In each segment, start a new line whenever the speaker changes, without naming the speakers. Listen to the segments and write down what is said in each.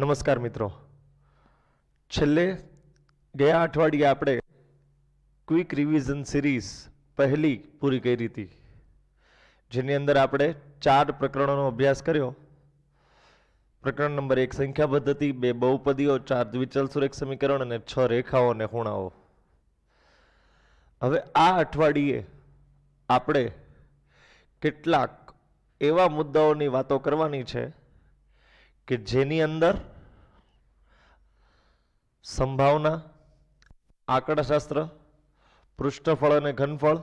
નમસ્કાર મિત્રો છેલ્લે ગયા અઠવાડિયે આપણે ક્વિક રિવિઝન સિરીઝ પહેલી પૂરી કરી હતી જેની અંદર આપણે ચાર પ્રકરણોનો અભ્યાસ કર્યો પ્રકરણ નંબર એક સંખ્યા પદ્ધતિ બે બહુપદીઓ ચાર દ્વિચલ સુરેખ સમીકરણ અને છ રેખાઓ અને ખૂણાઓ હવે આ અઠવાડિયે આપણે કેટલાક એવા મુદ્દાઓની વાતો કરવાની છે કે જેની અંદર સંભાવના આંકડાશાસ્ત્ર પૃષ્ઠફળ અને ઘનફળ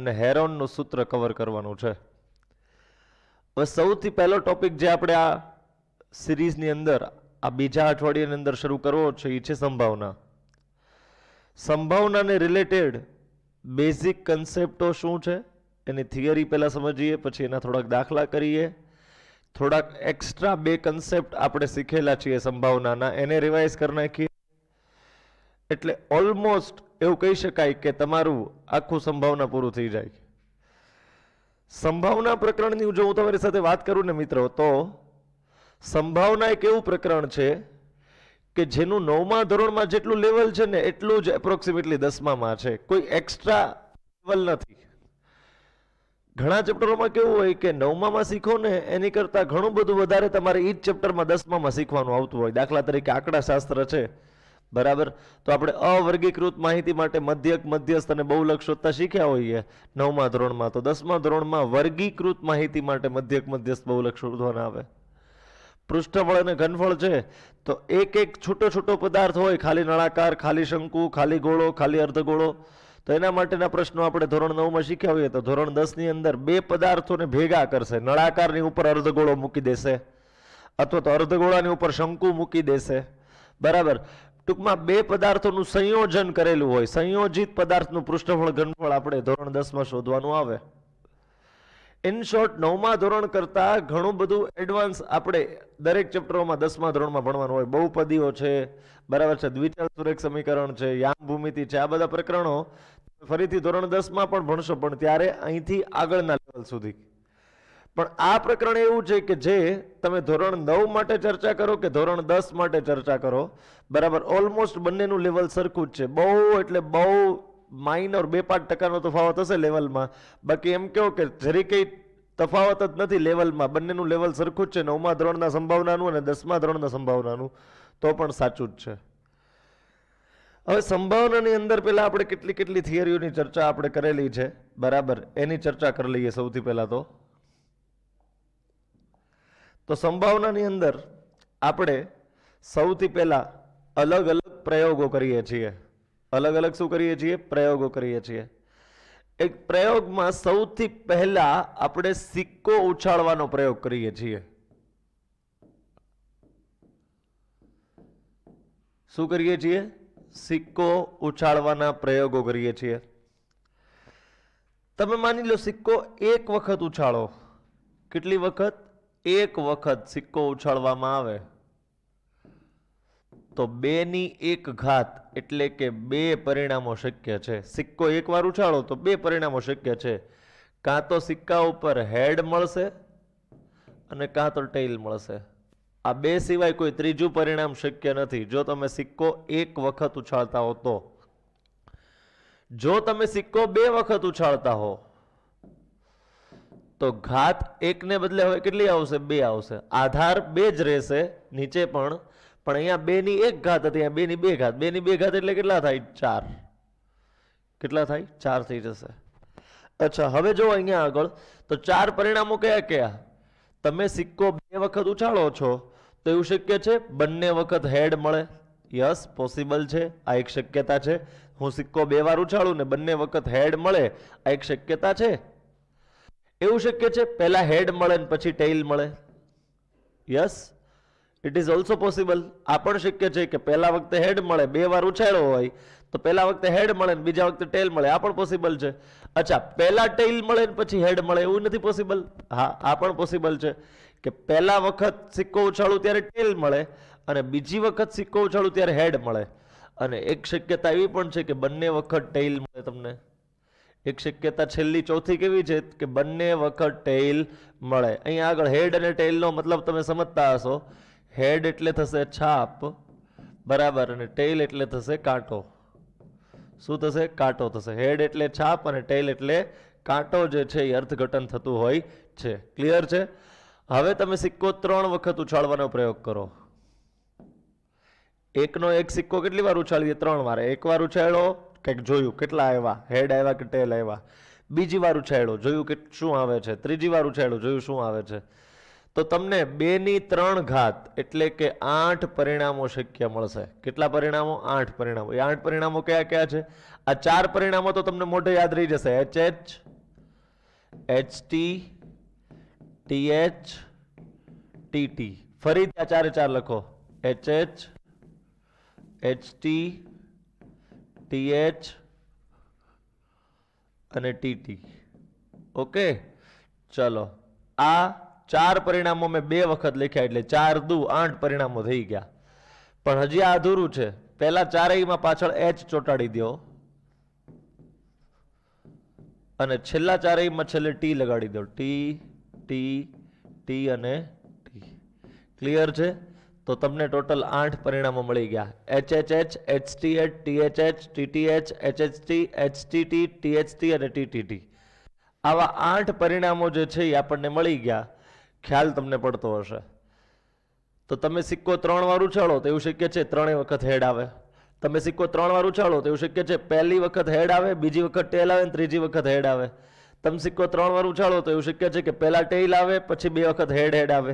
અને હેરોનનું સૂત્ર કવર કરવાનું છે હવે સૌથી પહેલો ટોપિક જે આપણે આ સિરીઝની અંદર આ બીજા અઠવાડિયાની અંદર શરૂ કરવો છે એ છે સંભાવના સંભાવનાને રિલેટેડ બેઝિક કન્સેપ્ટો શું છે એની થિયરી પહેલાં સમજીએ પછી એના થોડાક દાખલા કરીએ થોડાક એક્સ્ટ્રા બે કન્સેપ્ટ આપણે શીખેલા છીએ સંભાવનાના એને રિવાઇઝ કરી નાખીએ એટલે ઓલમોસ્ટ એવું કહી શકાય કે તમારું આખું સંભાવના પૂરું થઈ જાય સંભાવના પ્રકરણની જો હું તમારી સાથે વાત કરું ને મિત્રો તો સંભાવના એક એવું પ્રકરણ છે કે જેનું નવમા ધોરણમાં જેટલું લેવલ છે ને એટલું જ એપ્રોક્સિમેટલી દસમામાં છે કોઈ એક્સ્ટ્રા લેવલ નથી ઘણા ચેપ્ટરોમાં કેવું હોય કે નવમામાં શીખો ને એની કરતાં ઘણું બધું વધારે તમારે એ જ ચેપ્ટરમાં દસમામાં શીખવાનું આવતું હોય દાખલા તરીકે આંકડાશાસ્ત્ર છે બરાબર તો આપણે અવર્ગીકૃત માહિતી માટે મધ્યક મધ્યસ્થ અને બહુલક્ષતા શીખ્યા હોઈએ નવમા ધોરણમાં તો દસમા ધોરણમાં વર્ગીકૃત માહિતી માટે મધ્યક મધ્યસ્થ બહુલક્ષ શોધવાના આવે પૃષ્ઠફળ અને ઘનફળ છે તો એક એક છૂટો છૂટો પદાર્થ હોય ખાલી નળાકાર ખાલી શંકુ ખાલી ગોળો ખાલી અર્ધગોળો તો એના માટેના પ્રશ્નો આપણે ધોરણ નવમાં શીખ્યા હોઈએ તો ધોરણ દસની અંદર બે પદાર્થોને ભેગા કરશે નળાકારની ઉપર અર્ધગોળો મૂકી દેશે અથવા તો અર્ધગોળાની ઉપર શંકુ મૂકી દેશે બરાબર ટૂંકમાં બે પદાર્થોનું સંયોજન કરેલું હોય સંયોજિત પદાર્થનું પૃષ્ઠફળ ઘનફળ આપણે ધોરણ દસમાં શોધવાનું આવે ઇન શોર્ટ નવમા ધોરણ કરતા ઘણું બધું એડવાન્સ આપણે દરેક ચેપ્ટરોમાં દસમા ધોરણમાં ભણવાનું હોય બહુપદીઓ છે બરાબર છે દ્વિચલ સુરેખ સમીકરણ છે યામ ભૂમિતિ છે આ બધા પ્રકરણો ફરીથી ધોરણ દસમાં પણ ભણશો પણ ત્યારે અહીંથી આગળના લેવલ સુધી પણ આ પ્રકરણ એવું છે કે જે તમે ધોરણ નવ માટે ચર્ચા કરો કે ધોરણ દસ માટે ચર્ચા કરો બરાબર ઓલમોસ્ટ બંનેનું લેવલ સરખું જ છે બહુ એટલે બહુ માઇનર બે પાંચ ટકાનો તફાવત હશે લેવલમાં બાકી એમ કહો કે જરી કંઈ તફાવત જ નથી લેવલમાં બંનેનું લેવલ સરખું જ છે નવમાં ધોરણના સંભાવનાનું અને દસમા ધોરણના સંભાવનાનું તો પણ સાચું જ છે હવે સંભાવનાની અંદર પહેલાં આપણે કેટલી કેટલી થિયરીઓની ચર્ચા આપણે કરેલી છે બરાબર એની ચર્ચા કરી લઈએ સૌથી પહેલાં તો તો સંભાવનાની અંદર આપણે સૌથી પહેલાં અલગ અલગ પ્રયોગો કરીએ છીએ અલગ અલગ શું કરીએ છીએ પ્રયોગો કરીએ છીએ એક પ્રયોગમાં સૌથી પહેલા આપણે સિક્કો ઉછાળવાનો પ્રયોગ કરીએ છીએ શું કરીએ છીએ સિક્કો ઉછાળવાના પ્રયોગો કરીએ છીએ તમે માની લો સિક્કો એક વખત ઉછાળો કેટલી વખત એક વખત સિક્કો ઉછાળવામાં આવે તો બેની એક ઘાત એટલે કે બે પરિણામો શક્ય છે સિક્કો એકવાર ઉછાળો તો બે પરિણામો શક્ય છે કાં તો સિક્કા ઉપર હેડ મળશે અને કાં તો ટેઇલ મળશે આ બે સિવાય કોઈ ત્રીજું પરિણામ શક્ય નથી જો તમે સિક્કો એક વખત ઉછાળતા હો તો જો તમે સિક્કો બે વખત ઉછાળતા હો તો ઘાત એકને બદલે હવે કેટલી આવશે બે આવશે આધાર બે જ રહેશે નીચે પણ પણ અહીંયા બેની એક ઘાત હતી અહીંયા બેની બે ઘાત બેની બે ઘાત એટલે કેટલા થાય ચાર કેટલા થાય ચાર થઈ જશે અચ્છા હવે જો અહીંયા આગળ તો ચાર પરિણામો કયા કયા તમે સિક્કો બે વખત ઉછાળો છો તો એવું શક્ય છે બંને વખત હેડ મળે યસ પોસિબલ છે આ એક શક્યતા છે હું સિક્કો બે વાર ઉછાળું ને બંને વખત હેડ મળે આ એક શક્યતા છે એવું શક્ય છે પહેલાં હેડ મળે ને પછી ટેઇલ મળે yes it is also possible આ પણ શક્ય છે કે પહેલા વખતે હેડ મળે બે વાર ઉછેળો હોય તો પહેલા વખતે હેડ મળે ને બીજા વખતે ટેલ મળે આ પણ પોસિબલ છે અચ્છા પહેલા ટેલ મળે ને પછી હેડ મળે એવું નથી પોસિબલ હા આ પણ પોસિબલ છે કે પહેલા વખત સિક્કો ઉછાળું ત્યારે ટેલ મળે અને બીજી વખત સિક્કો ઉછાળું ત્યારે હેડ મળે અને એક શક્યતા એવી પણ છે કે બંને વખત ટેલ મળે તમને એક શક્યતા છેલ્લી ચોથી કેવી છે કે બંને વખત ટેલ મળે અહીંયા આગળ હેડ અને ટેલનો મતલબ તમે સમજતા હશો હેડ એટલે થશે છાપ બરાબર અને ટેઇલ એટલે થશે કાંટો શું થશે કાંટો થશે હેડ એટલે છાપ અને ટેઇલ એટલે કાંટો જે છે એ અર્થઘટન થતું હોય છે ક્લિયર છે હવે તમે સિક્કો ત્રણ વખત ઉછાળવાનો પ્રયોગ કરો એકનો એક સિક્કો કેટલી વાર ઉછાળીએ ત્રણ વાર એક વાર ઉછાળો કંઈક જોયું કેટલા આવ્યા હેડ આવ્યા કે ટેલ આવ્યા બીજી વાર ઉછાળો જોયું કે શું આવે છે ત્રીજી વાર ઉછાળ્યો જોયું શું આવે છે તો તમને બેની ત્રણ ઘાત એટલે કે આઠ પરિણામો શક્ય મળશે કેટલા પરિણામો આઠ પરિણામો એ આઠ પરિણામો કયા કયા છે આ ચાર પરિણામો તો તમને મોઢે યાદ રહી જશે H H H T T H T T ફરી ત્યાં ચારે ચાર લખો H H H T T H અને ટી ટી ઓકે ચલો આ ચાર પરિણામો મેં બે વખત લખ્યા એટલે ચાર દુ આઠ પરિણામો થઈ ગયા પણ હજી આ અધૂરું છે પહેલાં ચારેયમાં પાછળ એચ ચોંટાડી દો અને છેલ્લા ચારેયમાં છેલ્લે ટી લગાડી દો ટી ટી ટી અને ટી ક્લિયર છે તો તમને ટોટલ આઠ પરિણામો મળી ગયા H H H H T H T H H T T H H H T H T T T H T અને ટી ટી ટી આવા આઠ પરિણામો જે છે એ આપણને મળી ગયા ખ્યાલ તમને પડતો હશે તો તમે સિક્કો ત્રણ વાર ઉછાળો તો એવું શક્ય છે ત્રણેય વખત હેડ આવે તમે સિક્કો ત્રણ વાર ઉછાળો તો એવું શક્ય છે પહેલી વખત હેડ આવે બીજી વખત ટેલ આવે ને ત્રીજી વખત હેડ આવે તમે સિક્કો ત્રણ વાર ઉછાળો તો એવું શક્ય છે કે પહેલાં ટેલ આવે પછી બે વખત હેડ હેડ આવે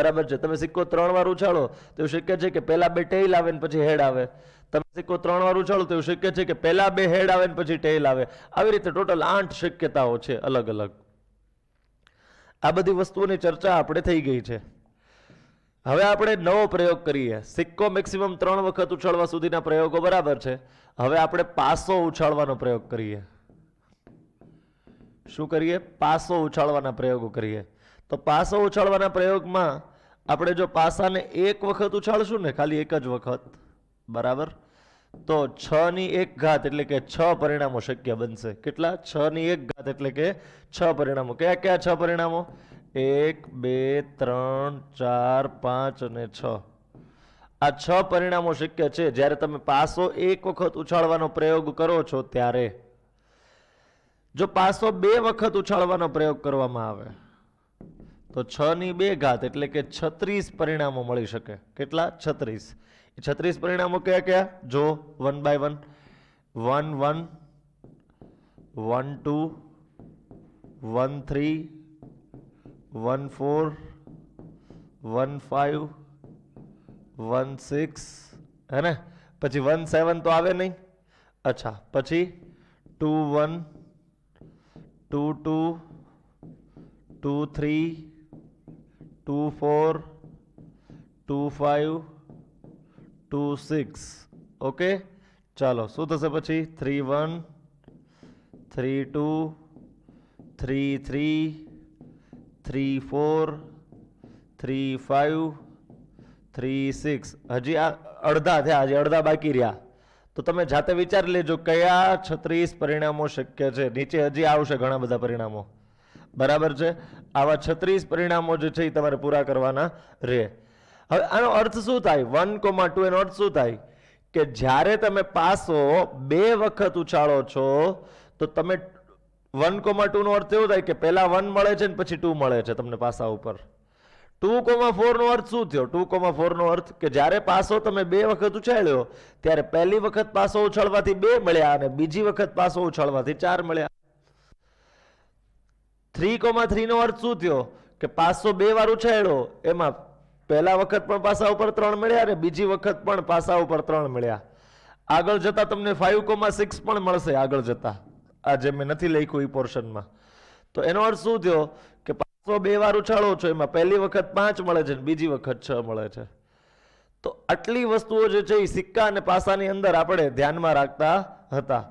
બરાબર છે તમે સિક્કો ત્રણ વાર ઉછાળો તો એવું શક્ય છે કે પહેલાં બે ટેલ આવે ને પછી હેડ આવે તમે સિક્કો ત્રણ વાર ઉછાળો તો એવું શક્ય છે કે પહેલા બે હેડ આવે ને પછી ટેલ આવે આવી રીતે ટોટલ આઠ શક્યતાઓ છે અલગ અલગ આ બધી વસ્તુઓની ચર્ચા આપણે થઈ ગઈ છે હવે આપણે નવો પ્રયોગ કરીએ સિક્કો મેક્સિમમ ત્રણ વખત ઉછાળવા સુધીના પ્રયોગો બરાબર છે હવે આપણે પાસો ઉછાળવાનો પ્રયોગ કરીએ શું કરીએ પાસો ઉછાળવાના પ્રયોગો કરીએ તો પાસો ઉછાળવાના પ્રયોગમાં આપણે જો પાસાને એક વખત ઉછાળશું ને ખાલી એક જ વખત બરાબર તો છ ની એક ઘાત એટલે કે છ પરિણામો શક્ય બનશે કેટલા છ ની એક ઘાત એટલે કે છ પરિણામો કયા કયા છ પરિણામો એક બે ત્રણ ચાર પાંચ અને છ આ છ પરિણામો શક્ય છે જ્યારે તમે પાસો એક વખત ઉછાળવાનો પ્રયોગ કરો છો ત્યારે જો પાસો બે વખત ઉછાળવાનો પ્રયોગ કરવામાં આવે તો છ ની બે ઘાત એટલે કે છત્રીસ પરિણામો મળી શકે કેટલા છત્રીસ छत्तीस परिणामों क्या क्या जो one by one one one one two one three one four one five one six है ना पची वन सेवन तो आवे नहीं अच्छा पची two one two two two three two four two five two six okay ચાલો શું થશે પછી three one three two three three three four three five three six હજી આ અડધા થયા હજી અડધા બાકી રહ્યા તો તમે જાતે વિચારી લેજો કયા છત્રીસ પરિણામો શક્ય છે નીચે હજી આવશે ઘણા બધા પરિણામો બરાબર છે આવા છત્રીસ પરિણામો જે છે એ તમારે પૂરા કરવાના રહે હવે આનો અર્થ શું થાય વન કોમા ટુ એનો અર્થ શું થાય કે જ્યારે તમે પાસો બે વખત ઉછાળો છો તો તમે વન કોમા ટુનો અર્થ એવો થાય કે પહેલાં વન મળે છે ને પછી ટુ મળે છે તમને પાસા ઉપર ટુ કોમા ફોરનો અર્થ શું થયો ટુ કોમા ફોરનો અર્થ કે જ્યારે પાસો તમે બે વખત ઉછાળ્યો ત્યારે પહેલી વખત પાસો ઉછાળવાથી બે મળ્યા અને બીજી વખત પાસો ઉછાળવાથી ચાર મળ્યા થ્રી કોમા થ્રી નો અર્થ શું થયો કે પાસો બે વાર ઉછાળ્યો એમાં પહેલા વખત પણ પાસા ઉપર ત્રણ મળ્યા અને બીજી વખત પણ પાસા ઉપર ત્રણ મળ્યા આગળ જતા તમને ફાઇવ કોમા સિક્સ પણ મળશે આગળ જતા આ જે મેં નથી લખ્યું એ પોર્શનમાં તો એનો અર્થ શું થયો કે પાસો બે વાર ઉછાળો છો એમાં પહેલી વખત પાંચ મળે છે બીજી વખત છ મળે છે તો આટલી વસ્તુઓ જે છે એ સિક્કા અને પાસાની અંદર આપણે ધ્યાનમાં રાખતા હતા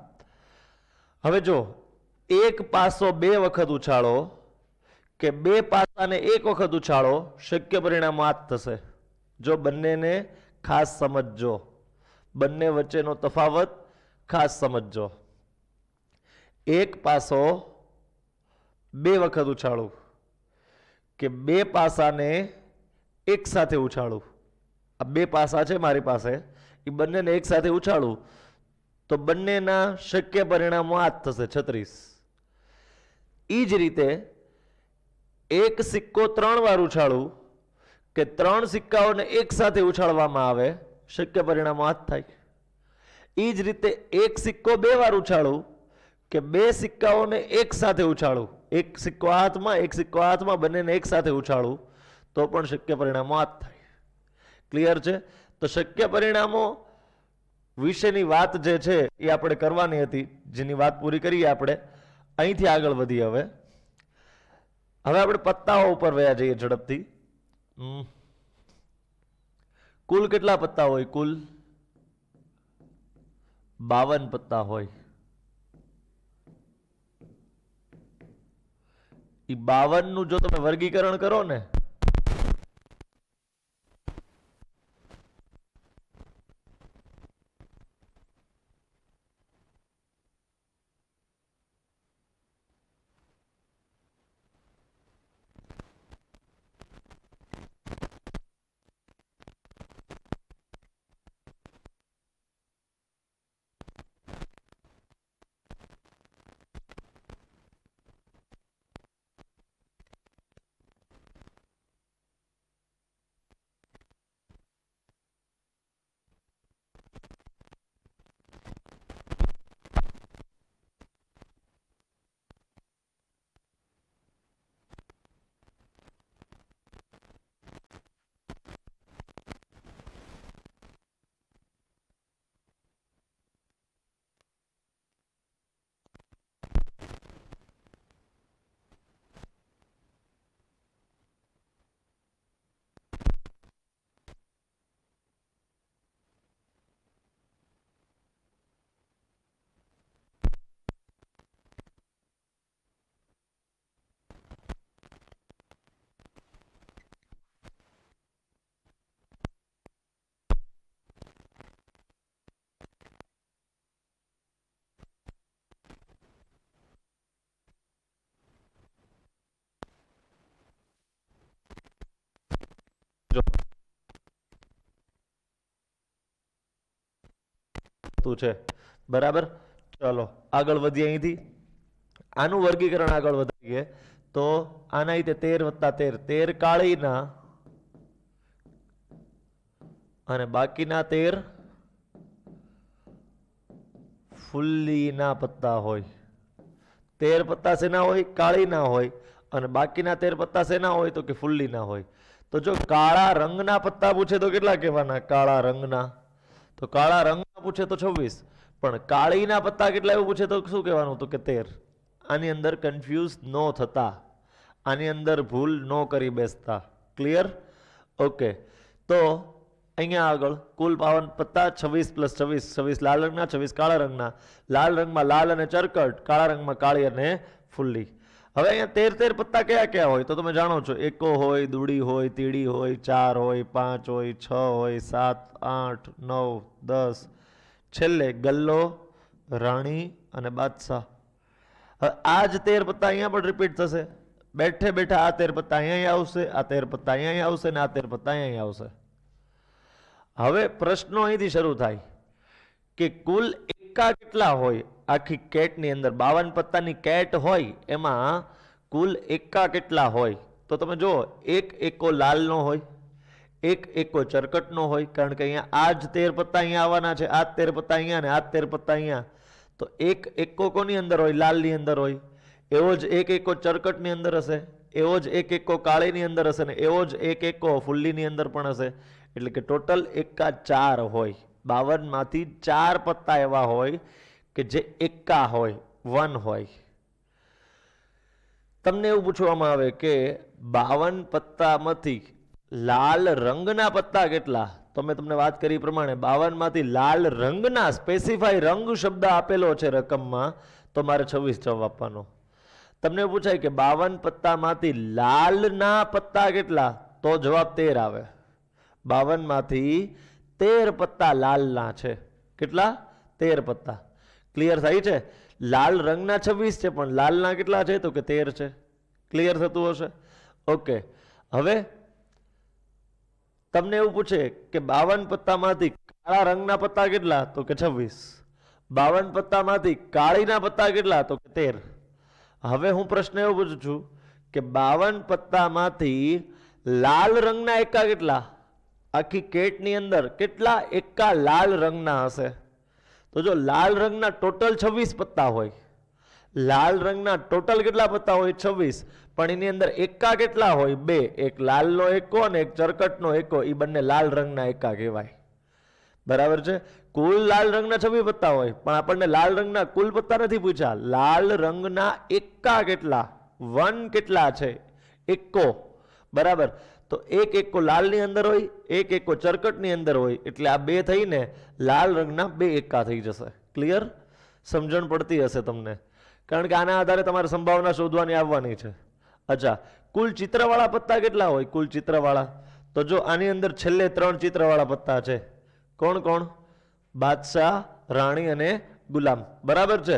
હવે જો એક પાસો બે વખત ઉછાળો કે બે પાસાને એક વખત ઉછાળો શક્ય પરિણામ આ જ થશે જો બંનેને ખાસ સમજજો બંને વચ્ચેનો તફાવત ખાસ સમજજો એક પાસો બે વખત ઉછાળું કે બે પાસાને એક સાથે ઉછાળું આ બે પાસા છે મારી પાસે એ બંનેને એક સાથે ઉછાળું તો બંનેના શક્ય પરિણામો આ જ થશે છત્રીસ એ જ રીતે એક સિક્કો ત્રણ વાર ઉછાળવું કે ત્રણ સિક્કાઓને એક સાથે ઉછાળવામાં આવે શક્ય પરિણામો આ થાય એ જ રીતે એક સિક્કો બે વાર ઉછાળવું કે બે સિક્કાઓને એક સાથે ઉછાળવું એક સિક્કો હાથમાં એક સિક્કો હાથમાં બંનેને એક સાથે ઉછાળવું તો પણ શક્ય પરિણામો આ થાય ક્લિયર છે તો શક્ય પરિણામો વિશેની વાત જે છે એ આપણે કરવાની હતી જેની વાત પૂરી કરીએ આપણે અહીંથી આગળ વધીએ હવે હવે આપણે પત્તાઓ ઉપર વયા જઈએ ઝડપથી કુલ કેટલા પત્તા હોય કુલ બાવન પત્તા હોય એ બાવનનું જો તમે વર્ગીકરણ કરો ને થતું છે બરાબર ચલો આગળ વધીએ અહીંથી આનું વર્ગીકરણ આગળ વધારીએ તો આના રીતે તેર વત્તા તેર તેર કાળીના અને બાકીના તેર ફુલ્લીના પત્તા હોય તેર પત્તા શેના હોય કાળીના હોય અને બાકીના તેર પત્તા શેના હોય તો કે ફુલ્લીના હોય તો જો કાળા રંગના પત્તા પૂછે તો કેટલા કહેવાના કાળા રંગના તો કાળા રંગમાં પૂછે તો છવ્વીસ પણ કાળીના પત્તા કેટલા એવું પૂછે તો શું કહેવાનું તો કે તેર આની અંદર કન્ફ્યુઝ ન થતા આની અંદર ભૂલ ન કરી બેસતા ક્લિયર ઓકે તો અહીંયા આગળ કુલ પાવન પત્તા છવ્વીસ પ્લસ છવ્વીસ છવ્વીસ લાલ રંગના છવ્વીસ કાળા રંગના લાલ રંગમાં લાલ અને ચરકટ કાળા રંગમાં કાળી અને ફુલ્લી હવે અહીંયા તેર તેર પત્તા કયા કયા હોય તો તમે જાણો છો એકો હોય દૂડી હોય તીડી હોય ચાર હોય પાંચ હોય છ હોય સાત આઠ નવ દસ છેલ્લે ગલ્લો રાણી અને બાદશાહ હવે આ જ તેર પત્તા અહીંયા પણ રિપીટ થશે બેઠે બેઠા આ તેર પત્તા અહીંયા આવશે આ તેર પત્તા અહીંયા આવશે ને આ તેર પત્તા અહીંયા આવશે હવે પ્રશ્નો અહીંથી શરૂ થાય કે કુલ સિક્કા કેટલા હોય આખી કેટની અંદર બાવન પત્તાની કેટ હોય એમાં કુલ એક્કા કેટલા હોય તો તમે જુઓ એક એકો લાલનો હોય એક એકો ચરકટનો હોય કારણ કે અહીંયા આ જ તેર પત્તા અહીંયા આવવાના છે આ તેર પત્તા અહીંયા ને આ તેર પત્તા અહીંયા તો એક એકો કોની અંદર હોય લાલની અંદર હોય એવો જ એક એકો ચરકટની અંદર હશે એવો જ એક એકો કાળીની અંદર હશે ને એવો જ એક એકો ફુલ્લીની અંદર પણ હશે એટલે કે ટોટલ એકા ચાર હોય બાવનમાંથી ચાર પત્તા એવા હોય કે જે એકા હોય વન હોય તમને એવું પૂછવામાં આવે કે બાવન પત્તામાંથી લાલ રંગના પત્તા કેટલા તો મેં તમને વાત કરી પ્રમાણે બાવનમાંથી લાલ રંગના સ્પેસિફાઈ રંગ શબ્દ આપેલો છે રકમમાં તો મારે છવ્વીસ જવાબ આપવાનો તમને પૂછાય કે બાવન પત્તામાંથી લાલના પત્તા કેટલા તો જવાબ તેર આવે બાવનમાંથી તેર પત્તા લાલના છે કેટલા તેર પત્તા ક્લિયર થાય છે લાલ રંગના છવ્વીસ છે પણ લાલના કેટલા છે તો કે તેર છે ક્લિયર થતું હશે ઓકે હવે તમને એવું પૂછે કે બાવન પત્તામાંથી કાળા રંગના પત્તા કેટલા તો કે છવ્વીસ બાવન પત્તામાંથી કાળીના પત્તા કેટલા તો કે તેર હવે હું પ્રશ્ન એવો પૂછું છું કે બાવન પત્તામાંથી લાલ રંગના એકા કેટલા આખી કેટની અંદર કેટલા એકા લાલ રંગના હશે તો જો લાલ રંગના ટોટલ છવ્વીસ પત્તા હોય લાલ રંગના ટોટલ કેટલા પત્તા હોય છવ્વીસ પણ એની અંદર એકા કેટલા હોય બે એક લાલનો એકો અને એક ચરકટનો એકો એ બંને લાલ રંગના એકા કહેવાય બરાબર છે કુલ લાલ રંગના છવ્વી પત્તા હોય પણ આપણને લાલ રંગના કુલ પત્તા નથી પૂછ્યા લાલ રંગના એકા કેટલા વન કેટલા છે એકો બરાબર તો એક એકો લાલની અંદર હોય એક એકો ચરકટની અંદર હોય એટલે આ બે થઈને લાલ રંગના બે એકા થઈ જશે ક્લિયર સમજણ પડતી હશે તમને કારણ કે આના આધારે તમારે સંભાવના શોધવાની આવવાની છે અચ્છા કુલ ચિત્રવાળા પત્તા કેટલા હોય કુલ ચિત્રવાળા તો જો આની અંદર છેલ્લે ત્રણ ચિત્રવાળા પત્તા છે કોણ કોણ બાદશાહ રાણી અને ગુલામ બરાબર છે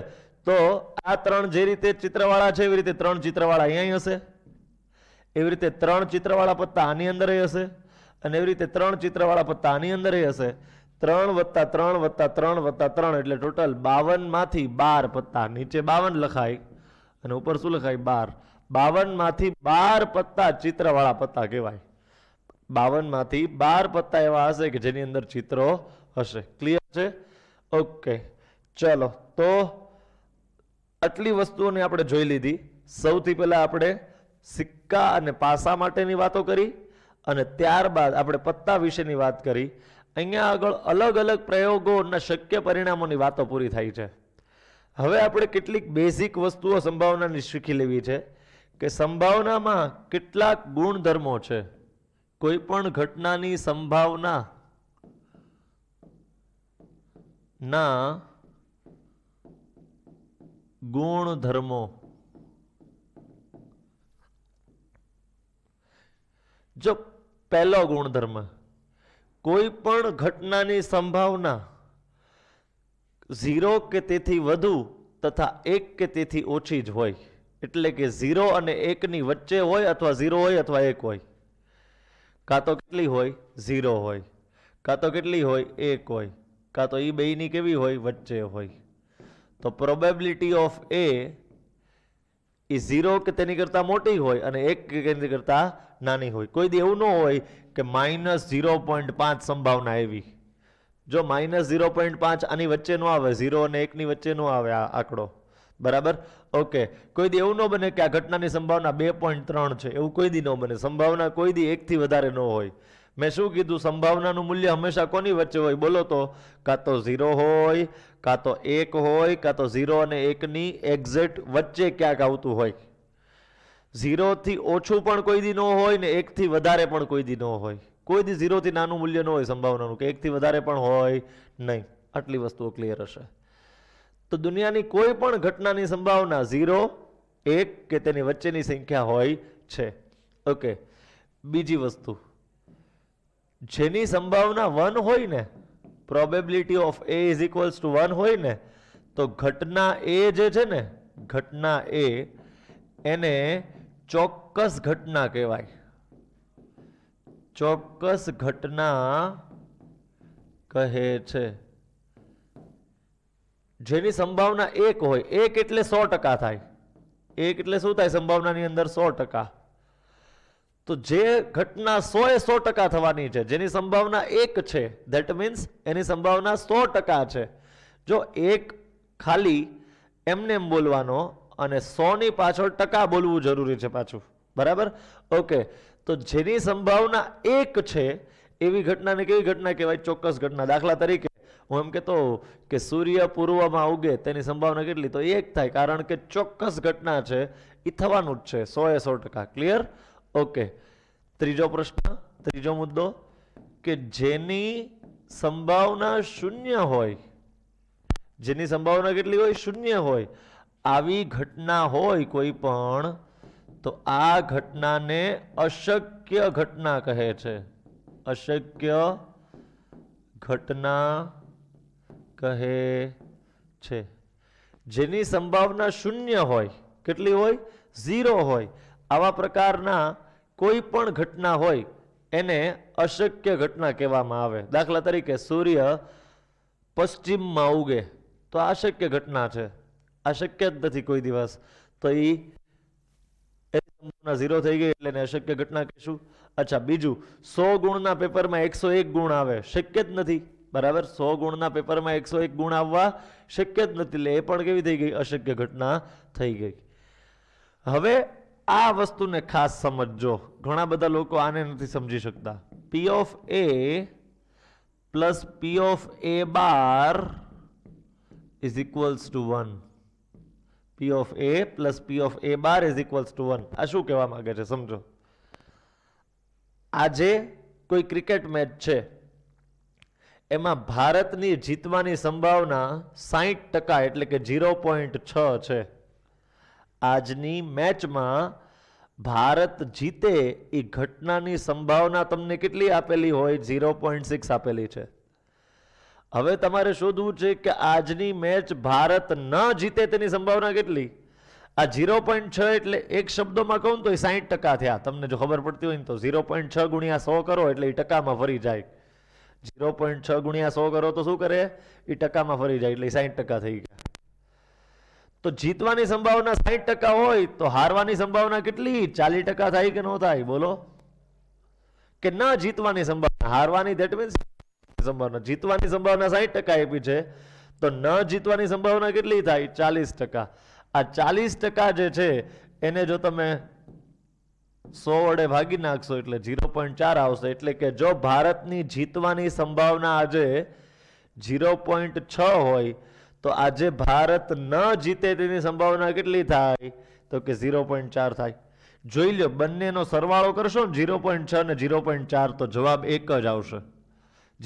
તો આ ત્રણ જે રીતે ચિત્રવાળા છે એવી રીતે ત્રણ ચિત્રવાળા અહીંયા હશે એવી રીતે ત્રણ ચિત્રવાળા પત્તા આની અંદર હશે અને એવી રીતે ત્રણ ચિત્રવાળા પત્તા આની અંદર હશે ત્રણ વત્તા ત્રણ વત્તા ત્રણ વત્તા ત્રણ એટલે ટોટલ બાવનમાંથી બાર પત્તા નીચે બાવન લખાય અને ઉપર શું લખાય બાર બાવનમાંથી બાર પત્તા ચિત્રવાળા પત્તા કહેવાય બાવનમાંથી બાર પત્તા એવા હશે કે જેની અંદર ચિત્રો હશે ક્લિયર છે ઓકે ચલો તો આટલી વસ્તુઓને આપણે જોઈ લીધી સૌથી પહેલાં આપણે સિક્કા અને પાસા માટેની વાતો કરી અને ત્યારબાદ આપણે પત્તા વિશેની વાત કરી અહીંયા આગળ અલગ અલગ પ્રયોગોના શક્ય પરિણામોની વાતો પૂરી થાય છે હવે આપણે કેટલીક બેઝિક વસ્તુઓ સંભાવનાની શીખી લેવી છે કે સંભાવનામાં કેટલાક ગુણધર્મો છે કોઈ પણ ઘટનાની સંભાવના ના ગુણધર્મો જો પહેલો ગુણધર્મ કોઈ પણ ઘટનાની સંભાવના ઝીરો કે તેથી વધુ તથા એક કે તેથી ઓછી જ હોય એટલે કે ઝીરો અને એકની વચ્ચે હોય અથવા ઝીરો હોય અથવા એક હોય કાં તો કેટલી હોય ઝીરો હોય કાં તો કેટલી હોય એક હોય કાં તો એ બેની કેવી હોય વચ્ચે હોય તો probability of A A zero કે તેની કરતાં મોટી હોય અને એક કે તેની કરતાં નાની હોય કોઈ દી એવું ન હોય કે માઇનસ ઝીરો પોઈન્ટ પાંચ સંભાવના એવી જો માઇનસ ઝીરો પોઈન્ટ પાંચ આની વચ્ચે ન આવે ઝીરો અને એકની વચ્ચે ન આવે આ આંકડો બરાબર ઓકે કોઈ દી એવું ન બને કે આ ઘટનાની સંભાવના બે પોઈન્ટ ત્રણ છે એવું કોઈ દી ન બને સંભાવના કોઈ દી એકથી વધારે ન હોય મેં શું કીધું સંભાવનાનું મૂલ્ય હંમેશા કોની વચ્ચે હોય બોલો તો કાં તો ઝીરો હોય કાં તો એક હોય કાં તો ઝીરો અને એકની એક્ઝેક્ટ વચ્ચે ક્યાંક આવતું હોય ઝીરોથી ઓછું પણ કોઈ દી ન હોય ને એકથી વધારે પણ કોઈ દી ન હોય કોઈ દી ઝીરોથી નાનું મૂલ્ય ન હોય સંભાવનાનું કે એકથી વધારે પણ હોય નહીં આટલી વસ્તુઓ ક્લિયર હશે તો દુનિયાની કોઈ પણ ઘટનાની સંભાવના ઝીરો એક કે તેની વચ્ચેની સંખ્યા હોય છે ઓકે બીજી વસ્તુ જેની સંભાવના વન હોય ને probability of A is equals to one હોય ને તો ઘટના એ જે છે ને ઘટના એ એને ચોક્કસ ઘટના કહેવાય ચોક્કસ ઘટના કહે છે જેની સંભાવના એક હોય એક એટલે સો ટકા થાય એક એટલે શું થાય સંભાવનાની અંદર સો ટકા તો જે ઘટના સો એ સો ટકા થવાની છે જેની સંભાવના એક છે ધેટ મીન્સ એની સંભાવના સો ટકા છે જો એક ખાલી એમને એમ બોલવાનો અને સોની પાછળ ટકા બોલવું જરૂરી છે પાછું બરાબર ઓકે તો જેની સંભાવના એક છે એવી ઘટનાને કેવી ઘટના કહેવાય ચોક્કસ ઘટના દાખલા તરીકે હું એમ કહેતો કે સૂર્ય પૂર્વમાં ઉગે તેની સંભાવના કેટલી તો એક થાય કારણ કે ચોક્કસ ઘટના છે એ થવાનું જ છે સો એ સો ટકા ક્લિયર ઓકે ત્રીજો પ્રશ્ન ત્રીજો મુદ્દો કે જેની સંભાવના શૂન્ય હોય જેની સંભાવના કેટલી હોય શૂન્ય હોય આવી ઘટના હોય કોઈ પણ તો આ ઘટનાને અશક્ય ઘટના કહે છે અશક્ય ઘટના કહે છે જેની સંભાવના શૂન્ય હોય કેટલી હોય ઝીરો હોય આવા પ્રકારના કોઈ પણ ઘટના હોય એને અશક્ય ઘટના કહેવામાં આવે દાખલા તરીકે સૂર્ય પશ્ચિમમાં ઉગે તો આ અશક્ય ઘટના છે આ જ નથી કોઈ દિવસ તો એ ઝીરો થઈ ગઈ એટલે અશક્ય ઘટના કહીશું અચ્છા બીજું સો ગુણના પેપરમાં એકસો એક ગુણ આવે શક્ય જ નથી બરાબર સો ગુણના પેપરમાં એકસો એક ગુણ આવવા શક્ય જ નથી એટલે એ પણ કેવી થઈ ગઈ અશક્ય ઘટના થઈ ગઈ હવે આ વસ્તુને ખાસ સમજજો ઘણા બધા લોકો આને નથી સમજી શકતા P of A plus P of A bar is equals to one P of A plus P of A bar is equals to one આ શું કહેવા માંગે છે સમજો આજે કોઈ ક્રિકેટ મેચ છે એમાં ભારતની જીતવાની સંભાવના સાહીઠ ટકા એટલે કે ઝીરો પોઈન્ટ છ છે આજની મેચમાં ભારત જીતે એ ઘટનાની સંભાવના તમને કેટલી આપેલી હોય ઝીરો પોઈન્ટ સિક્સ આપેલી છે હવે તમારે શોધવું છે કે આજની મેચ ભારત ન જીતે તેની સંભાવના કેટલી આ ઝીરો પોઈન્ટ છ એટલે એક શબ્દોમાં કહું તો એ સાઠ ટકા થયા તમને જો ખબર પડતી હોય ને તો ઝીરો પોઈન્ટ છ ગુણ્યા સો કરો એટલે એ ટકામાં ફરી જાય ઝીરો પોઈન્ટ છ ગુણ્યા સો કરો તો શું કરે એ ટકામાં ફરી જાય એટલે સાઠ ટકા થઈ ગયા તો જીતવાની સંભાવના સાહીઠ ટકા હોય તો હારવાની સંભાવના કેટલી ચાલીસ ટકા થાય કે ન થાય બોલો કે ન જીતવાની સંભાવના હારવાની દેટ મીન્સ સંભાવના જીતવાની સંભાવના સાહીઠ ટકા આપી છે તો ન જીતવાની સંભાવના કેટલી થાય ચાલીસ ટકા આ ચાલીસ ટકા જે છે એને જો તમે સો વડે ભાગી નાખશો એટલે ઝીરો પોઈન્ટ ચાર આવશે એટલે કે જો ભારતની જીતવાની સંભાવના આજે ઝીરો પોઈન્ટ છ હોય તો આજે ભારત ન જીતે તેની સંભાવના કેટલી થાય તો કે ઝીરો પોઈન્ટ ચાર થાય જોઈ લો બંનેનો સરવાળો કરશો ને ઝીરો પોઈન્ટ છ અને ઝીરો પોઈન્ટ ચાર તો જવાબ એક જ આવશે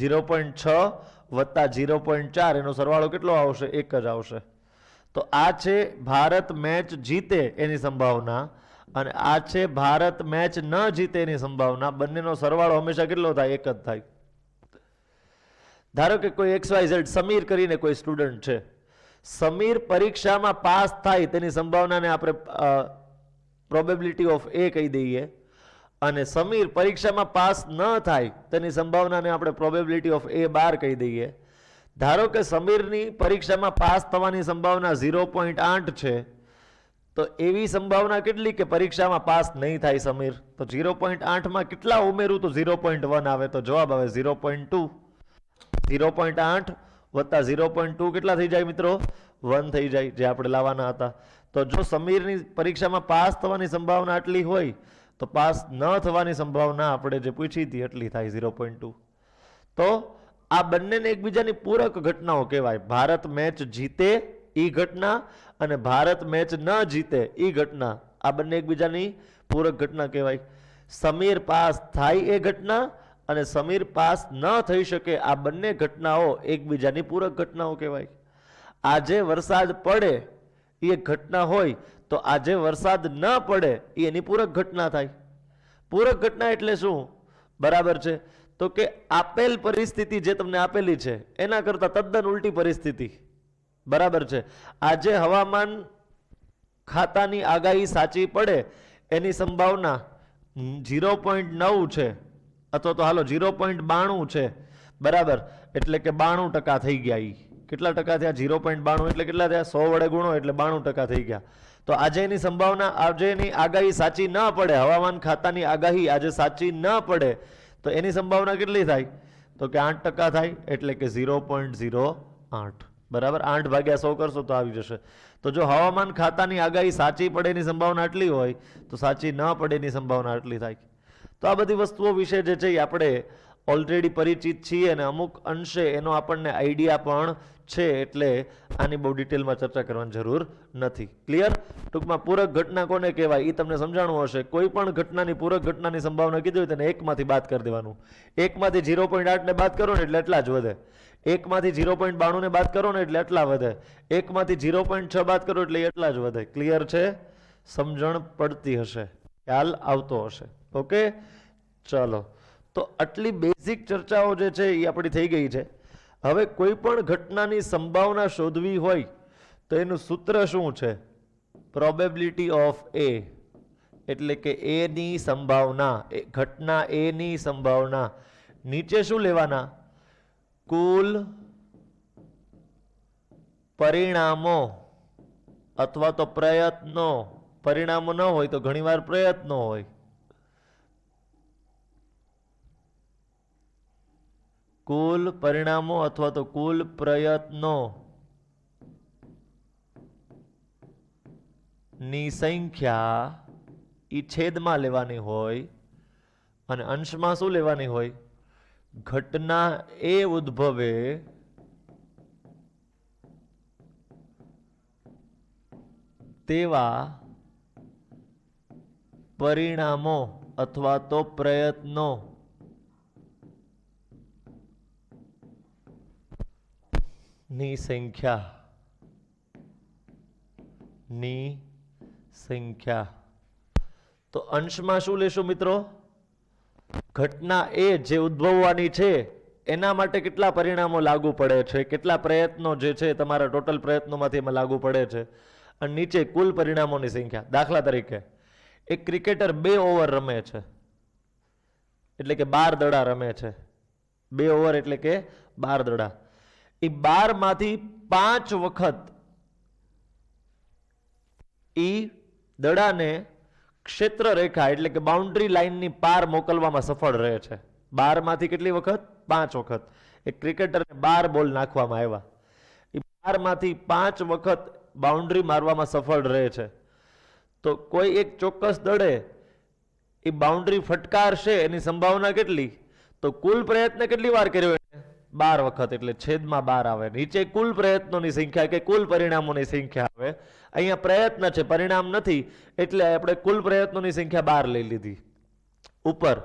ઝીરો પોઈન્ટ છ વત્તા ઝીરો પોઈન્ટ ચાર એનો સરવાળો કેટલો આવશે એક જ આવશે તો આ છે ભારત મેચ જીતે એની સંભાવના અને આ છે ભારત મેચ ન જીતે એની સંભાવના બંનેનો સરવાળો હંમેશા કેટલો થાય એક જ થાય ધારો કે કોઈ ઝેડ સમીર કરીને કોઈ સ્ટુડન્ટ છે સમીર પરીક્ષામાં પાસ થાય તેની સંભાવનાને આપણે પ્રોબેબિલિટી ઓફ એ કહી દઈએ અને સમીર પરીક્ષામાં પાસ ન થાય તેની સંભાવનાને આપણે પ્રોબેબિલિટી ઓફ એ બાર કહી દઈએ ધારો કે સમીરની પરીક્ષામાં પાસ થવાની સંભાવના ઝીરો પોઈન્ટ આઠ છે તો એવી સંભાવના કેટલી કે પરીક્ષામાં પાસ નહીં થાય સમીર તો ઝીરો પોઈન્ટ આઠમાં કેટલા ઉમેરું તો ઝીરો પોઈન્ટ વન આવે તો જવાબ આવે zero point two zero point આઠ વત્તા ઝીરો પોઈન્ટ ટુ કેટલા થઈ જાય મિત્રો વન થઈ જાય જે આપણે લાવવાના હતા તો જો સમીરની પરીક્ષામાં પાસ થવાની સંભાવના આટલી હોય તો પાસ ન થવાની સંભાવના આપણે જે પૂછી હતી એટલી થાય ઝીરો પોઈન્ટ ટુ તો આ બંનેને એકબીજાની પૂરક ઘટનાઓ કહેવાય ભારત મેચ જીતે એ ઘટના અને ભારત મેચ ન જીતે એ ઘટના આ બંને એકબીજાની પૂરક ઘટના કહેવાય સમીર પાસ થાય એ ઘટના અને સમીર પાસ ન થઈ શકે આ બંને ઘટનાઓ એકબીજાની પૂરક ઘટનાઓ કહેવાય આજે વરસાદ પડે એ ઘટના હોય તો આજે વરસાદ ન પડે એ એની પૂરક ઘટના થાય પૂરક ઘટના એટલે શું બરાબર છે તો કે આપેલ પરિસ્થિતિ જે તમને આપેલી છે એના કરતાં તદ્દન ઉલટી પરિસ્થિતિ બરાબર છે આજે હવામાન ખાતાની આગાહી સાચી પડે એની સંભાવના ઝીરો પોઈન્ટ નવ છે અથવા તો હાલો ઝીરો પોઈન્ટ બાણું છે બરાબર એટલે કે બાણું ટકા થઈ ગયા એ કેટલા ટકા થયા ઝીરો પોઈન્ટ બાણું એટલે કેટલા થયા સો વડે ગુણો એટલે બાણું ટકા થઈ ગયા તો આજે એની સંભાવના આજે એની આગાહી સાચી ન પડે હવામાન ખાતાની આગાહી આજે સાચી ન પડે તો એની સંભાવના કેટલી થાય તો કે આઠ ટકા થાય એટલે કે ઝીરો પોઈન્ટ ઝીરો આઠ બરાબર આઠ ભાગ્યા સો કરશો તો આવી જશે તો જો હવામાન ખાતાની આગાહી સાચી પડેની સંભાવના આટલી હોય તો સાચી ન પડેની સંભાવના આટલી થાય તો આ બધી વસ્તુઓ વિશે જે છે એ આપણે ઓલરેડી પરિચિત છીએ અને અમુક અંશે એનો આપણને આઈડિયા પણ છે એટલે આની બહુ ડિટેલમાં ચર્ચા કરવાની જરૂર નથી ક્લિયર ટૂંકમાં પૂરક ઘટના કોને કહેવાય એ તમને સમજાણવું હશે કોઈ પણ ઘટનાની પૂરક ઘટનાની સંભાવના કીધી હોય તેને એકમાંથી બાદ કરી દેવાનું એકમાંથી ઝીરો પોઈન્ટ આઠને બાદ કરો ને એટલે એટલા જ વધે એકમાંથી ઝીરો પોઈન્ટ બાણુંને બાદ કરો ને એટલે એટલા વધે એકમાંથી ઝીરો પોઈન્ટ છ બાદ કરો એટલે એટલા જ વધે ક્લિયર છે સમજણ પડતી હશે ખ્યાલ આવતો હશે ઓકે ચાલો તો આટલી બેઝિક ચર્ચાઓ જે છે એ આપણી થઈ ગઈ છે હવે કોઈ પણ ઘટનાની સંભાવના શોધવી હોય તો એનું સૂત્ર શું છે પ્રોબેબિલિટી ઓફ એ એટલે કે એની સંભાવના એ ઘટના એની સંભાવના નીચે શું લેવાના કુલ પરિણામો અથવા તો પ્રયત્નો પરિણામો ન હોય તો ઘણીવાર પ્રયત્નો હોય કુલ પરિણામો અથવા તો કુલ પ્રયત્નો ની સંખ્યા એ છેદમાં લેવાની હોય અને અંશમાં શું લેવાની હોય ઘટના એ ઉદ્ભવે તેવા પરિણામો અથવા તો પ્રયત્નો ની સંખ્યા ની સંખ્યા તો અંશમાં શું લેશું મિત્રો ઘટના એ જે ઉદ્ભવવાની છે એના માટે કેટલા પરિણામો લાગુ પડે છે કેટલા પ્રયત્નો જે છે તમારા ટોટલ પ્રયત્નોમાંથી એમાં લાગુ પડે છે અને નીચે કુલ પરિણામોની સંખ્યા દાખલા તરીકે એક ક્રિકેટર બે ઓવર રમે છે એટલે કે બાર દડા રમે છે બે ઓવર એટલે કે બાર દડા એ બારમાંથી પાંચ વખત એ દડાને ક્ષેત્ર રેખા એટલે કે બાઉન્ડ્રી લાઇનની પાર મોકલવામાં સફળ રહે છે બારમાંથી કેટલી વખત પાંચ વખત એ ક્રિકેટરને બાર બોલ નાખવામાં આવ્યા એ બારમાંથી પાંચ વખત બાઉન્ડ્રી મારવામાં સફળ રહે છે તો કોઈ એક ચોક્કસ દળે એ બાઉન્ડ્રી ફટકારશે એની સંભાવના કેટલી તો કુલ પ્રયત્ન કેટલી વાર કર્યો બાર વખત એટલે છેદમાં બાર આવે નીચે કુલ પ્રયત્નોની સંખ્યા કે કુલ પરિણામોની સંખ્યા આવે અહીંયા પ્રયત્ન છે પરિણામ નથી એટલે આપણે કુલ પ્રયત્નોની સંખ્યા બાર લઈ લીધી ઉપર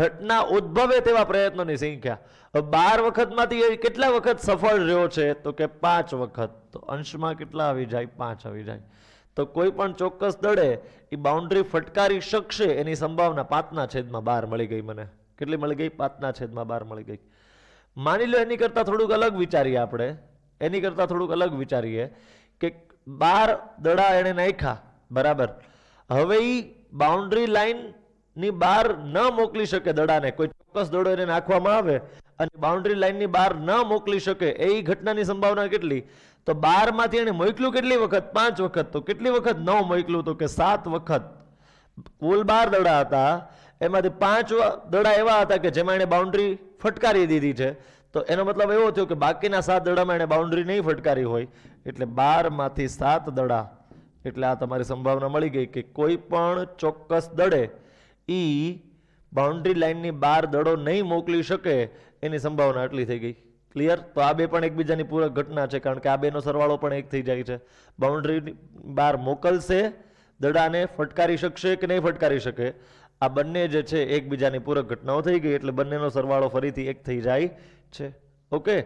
ઘટના ઉદ્ભવે તેવા પ્રયત્નોની સંખ્યા બાર વખતમાંથી કેટલા વખત સફળ રહ્યો છે તો કે પાંચ વખત તો અંશમાં કેટલા આવી જાય પાંચ આવી જાય તો કોઈ પણ ચોક્કસ દળે એ બાઉન્ડ્રી ફટકારી શકશે એની સંભાવના પાંચના છેદમાં બાર મળી ગઈ મને કેટલી મળી ગઈ પાંચના છેદમાં બાર મળી ગઈ માની લો એની કરતાં થોડુંક અલગ વિચારીએ આપણે એની કરતાં થોડુંક અલગ વિચારીએ કે બાર દડા એણે નાખ્યા બરાબર હવે એ બાઉન્ડ્રી લાઇનની બહાર ન મોકલી શકે દડાને કોઈ ચોક્કસ દડો એને નાખવામાં આવે અને બાઉન્ડ્રી લાઇનની બહાર ન મોકલી શકે એ ઘટનાની સંભાવના કેટલી તો બારમાંથી એણે મોકલ્યું કેટલી વખત પાંચ વખત તો કેટલી વખત ન મોકલ્યું તો કે સાત વખત કુલ બાર દડા હતા એમાંથી પાંચ દડા એવા હતા કે જેમાં એણે બાઉન્ડ્રી ફટકારી દીધી છે તો એનો મતલબ એવો થયો કે બાકીના સાત દડામાં એણે બાઉન્ડ્રી નહીં ફટકારી હોય એટલે બારમાંથી સાત દડા એટલે આ તમારી સંભાવના મળી ગઈ કે કોઈ પણ ચોક્કસ દડે એ બાઉન્ડ્રી લાઇનની બાર દડો નહીં મોકલી શકે એની સંભાવના એટલી થઈ ગઈ ક્લિયર તો આ બે પણ એકબીજાની પૂરક ઘટના છે કારણ કે આ બેનો સરવાળો પણ એક થઈ જાય છે બાઉન્ડ્રી બાર મોકલશે દડાને ફટકારી શકશે કે નહીં ફટકારી શકે આ બંને જે છે એકબીજાની પૂરક ઘટનાઓ થઈ ગઈ એટલે બંનેનો સરવાળો ફરીથી એક થઈ જાય છે ઓકે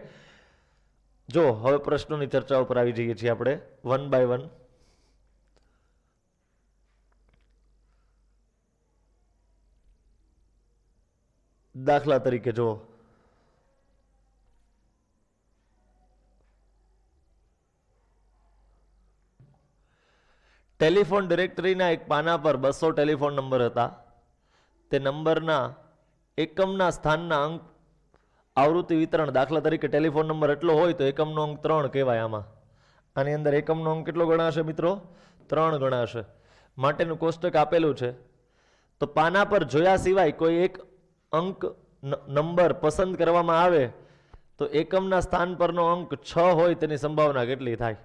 જો હવે પ્રશ્નોની ચર્ચા ઉપર આવી જઈએ છીએ આપણે વન બાય વન દાખલા તરીકે જો ટેલિફોન ડિરેક્ટરીના એક પાના પર બસો ટેલિફોન નંબર હતા તે નંબરના એકમના સ્થાનના અંક આવૃત્તિ વિતરણ દાખલા તરીકે ટેલિફોન નંબર એટલો હોય તો એકમનો અંક ત્રણ કહેવાય આમાં આની અંદર એકમનો અંક કેટલો ગણાશે મિત્રો ત્રણ ગણાશે માટેનું કોષ્ટક આપેલું છે તો પાના પર જોયા સિવાય કોઈ એક અંક નંબર પસંદ કરવામાં આવે તો એકમના સ્થાન પરનો અંક છ હોય તેની સંભાવના કેટલી થાય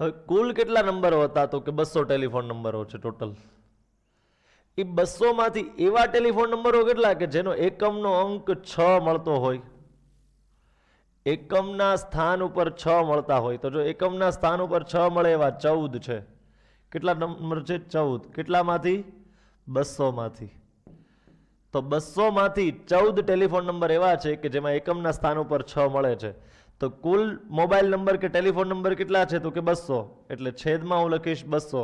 હવે કુલ કેટલા નંબરો હતા તો કે બસો ટેલિફોન નંબરો છે ટોટલ એ બસોમાંથી એવા ટેલિફોન નંબરો કેટલા કે જેનો એકમનો અંક છ મળતો હોય એકમના સ્થાન ઉપર છ મળતા હોય તો જો એકમના સ્થાન ઉપર છ મળે એવા ચૌદ છે કેટલા નંબર છે ચૌદ કેટલામાંથી બસોમાંથી તો બસોમાંથી ચૌદ ટેલિફોન નંબર એવા છે કે જેમાં એકમના સ્થાન ઉપર છ મળે છે તો કુલ મોબાઈલ નંબર કે ટેલિફોન નંબર કેટલા છે તો કે બસો એટલે છેદમાં હું લખીશ બસો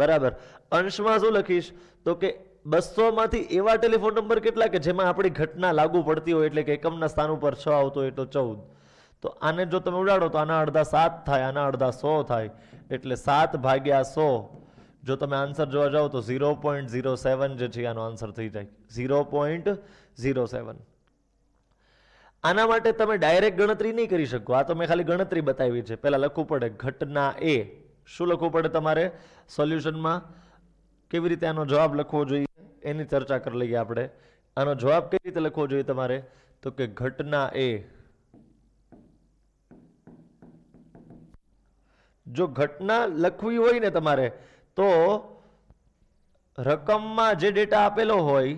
બરાબર અંશમાં શું લખીશ તો કે બસોમાંથી એવા ટેલિફોન નંબર કેટલા કે જેમાં આપણી ઘટના લાગુ પડતી હોય એટલે કે એકમના સ્થાન ઉપર છ આવતો હોય તો ચૌદ તો આને જો તમે ઉડાડો તો આના અડધા સાત થાય આના અડધા સો થાય એટલે સાત ભાગ્યા સો જો તમે આન્સર જોવા જાઓ તો ઝીરો પોઈન્ટ ઝીરો સેવન જે છે આનો આન્સર થઈ જાય ઝીરો પોઈન્ટ ઝીરો સેવન આના માટે તમે ડાયરેક્ટ ગણતરી નહીં કરી શકો આ તો મેં ખાલી ગણતરી બતાવી છે પહેલાં લખવું પડે ઘટના એ શું લખવું પડે તમારે સોલ્યુશનમાં કેવી રીતે આનો જવાબ લખવો જોઈએ એની ચર્ચા કરી લઈએ આપણે આનો જવાબ કેવી રીતે લખવો જોઈએ તમારે તો કે ઘટના એ જો ઘટના લખવી હોય ને તમારે તો રકમમાં જે ડેટા આપેલો હોય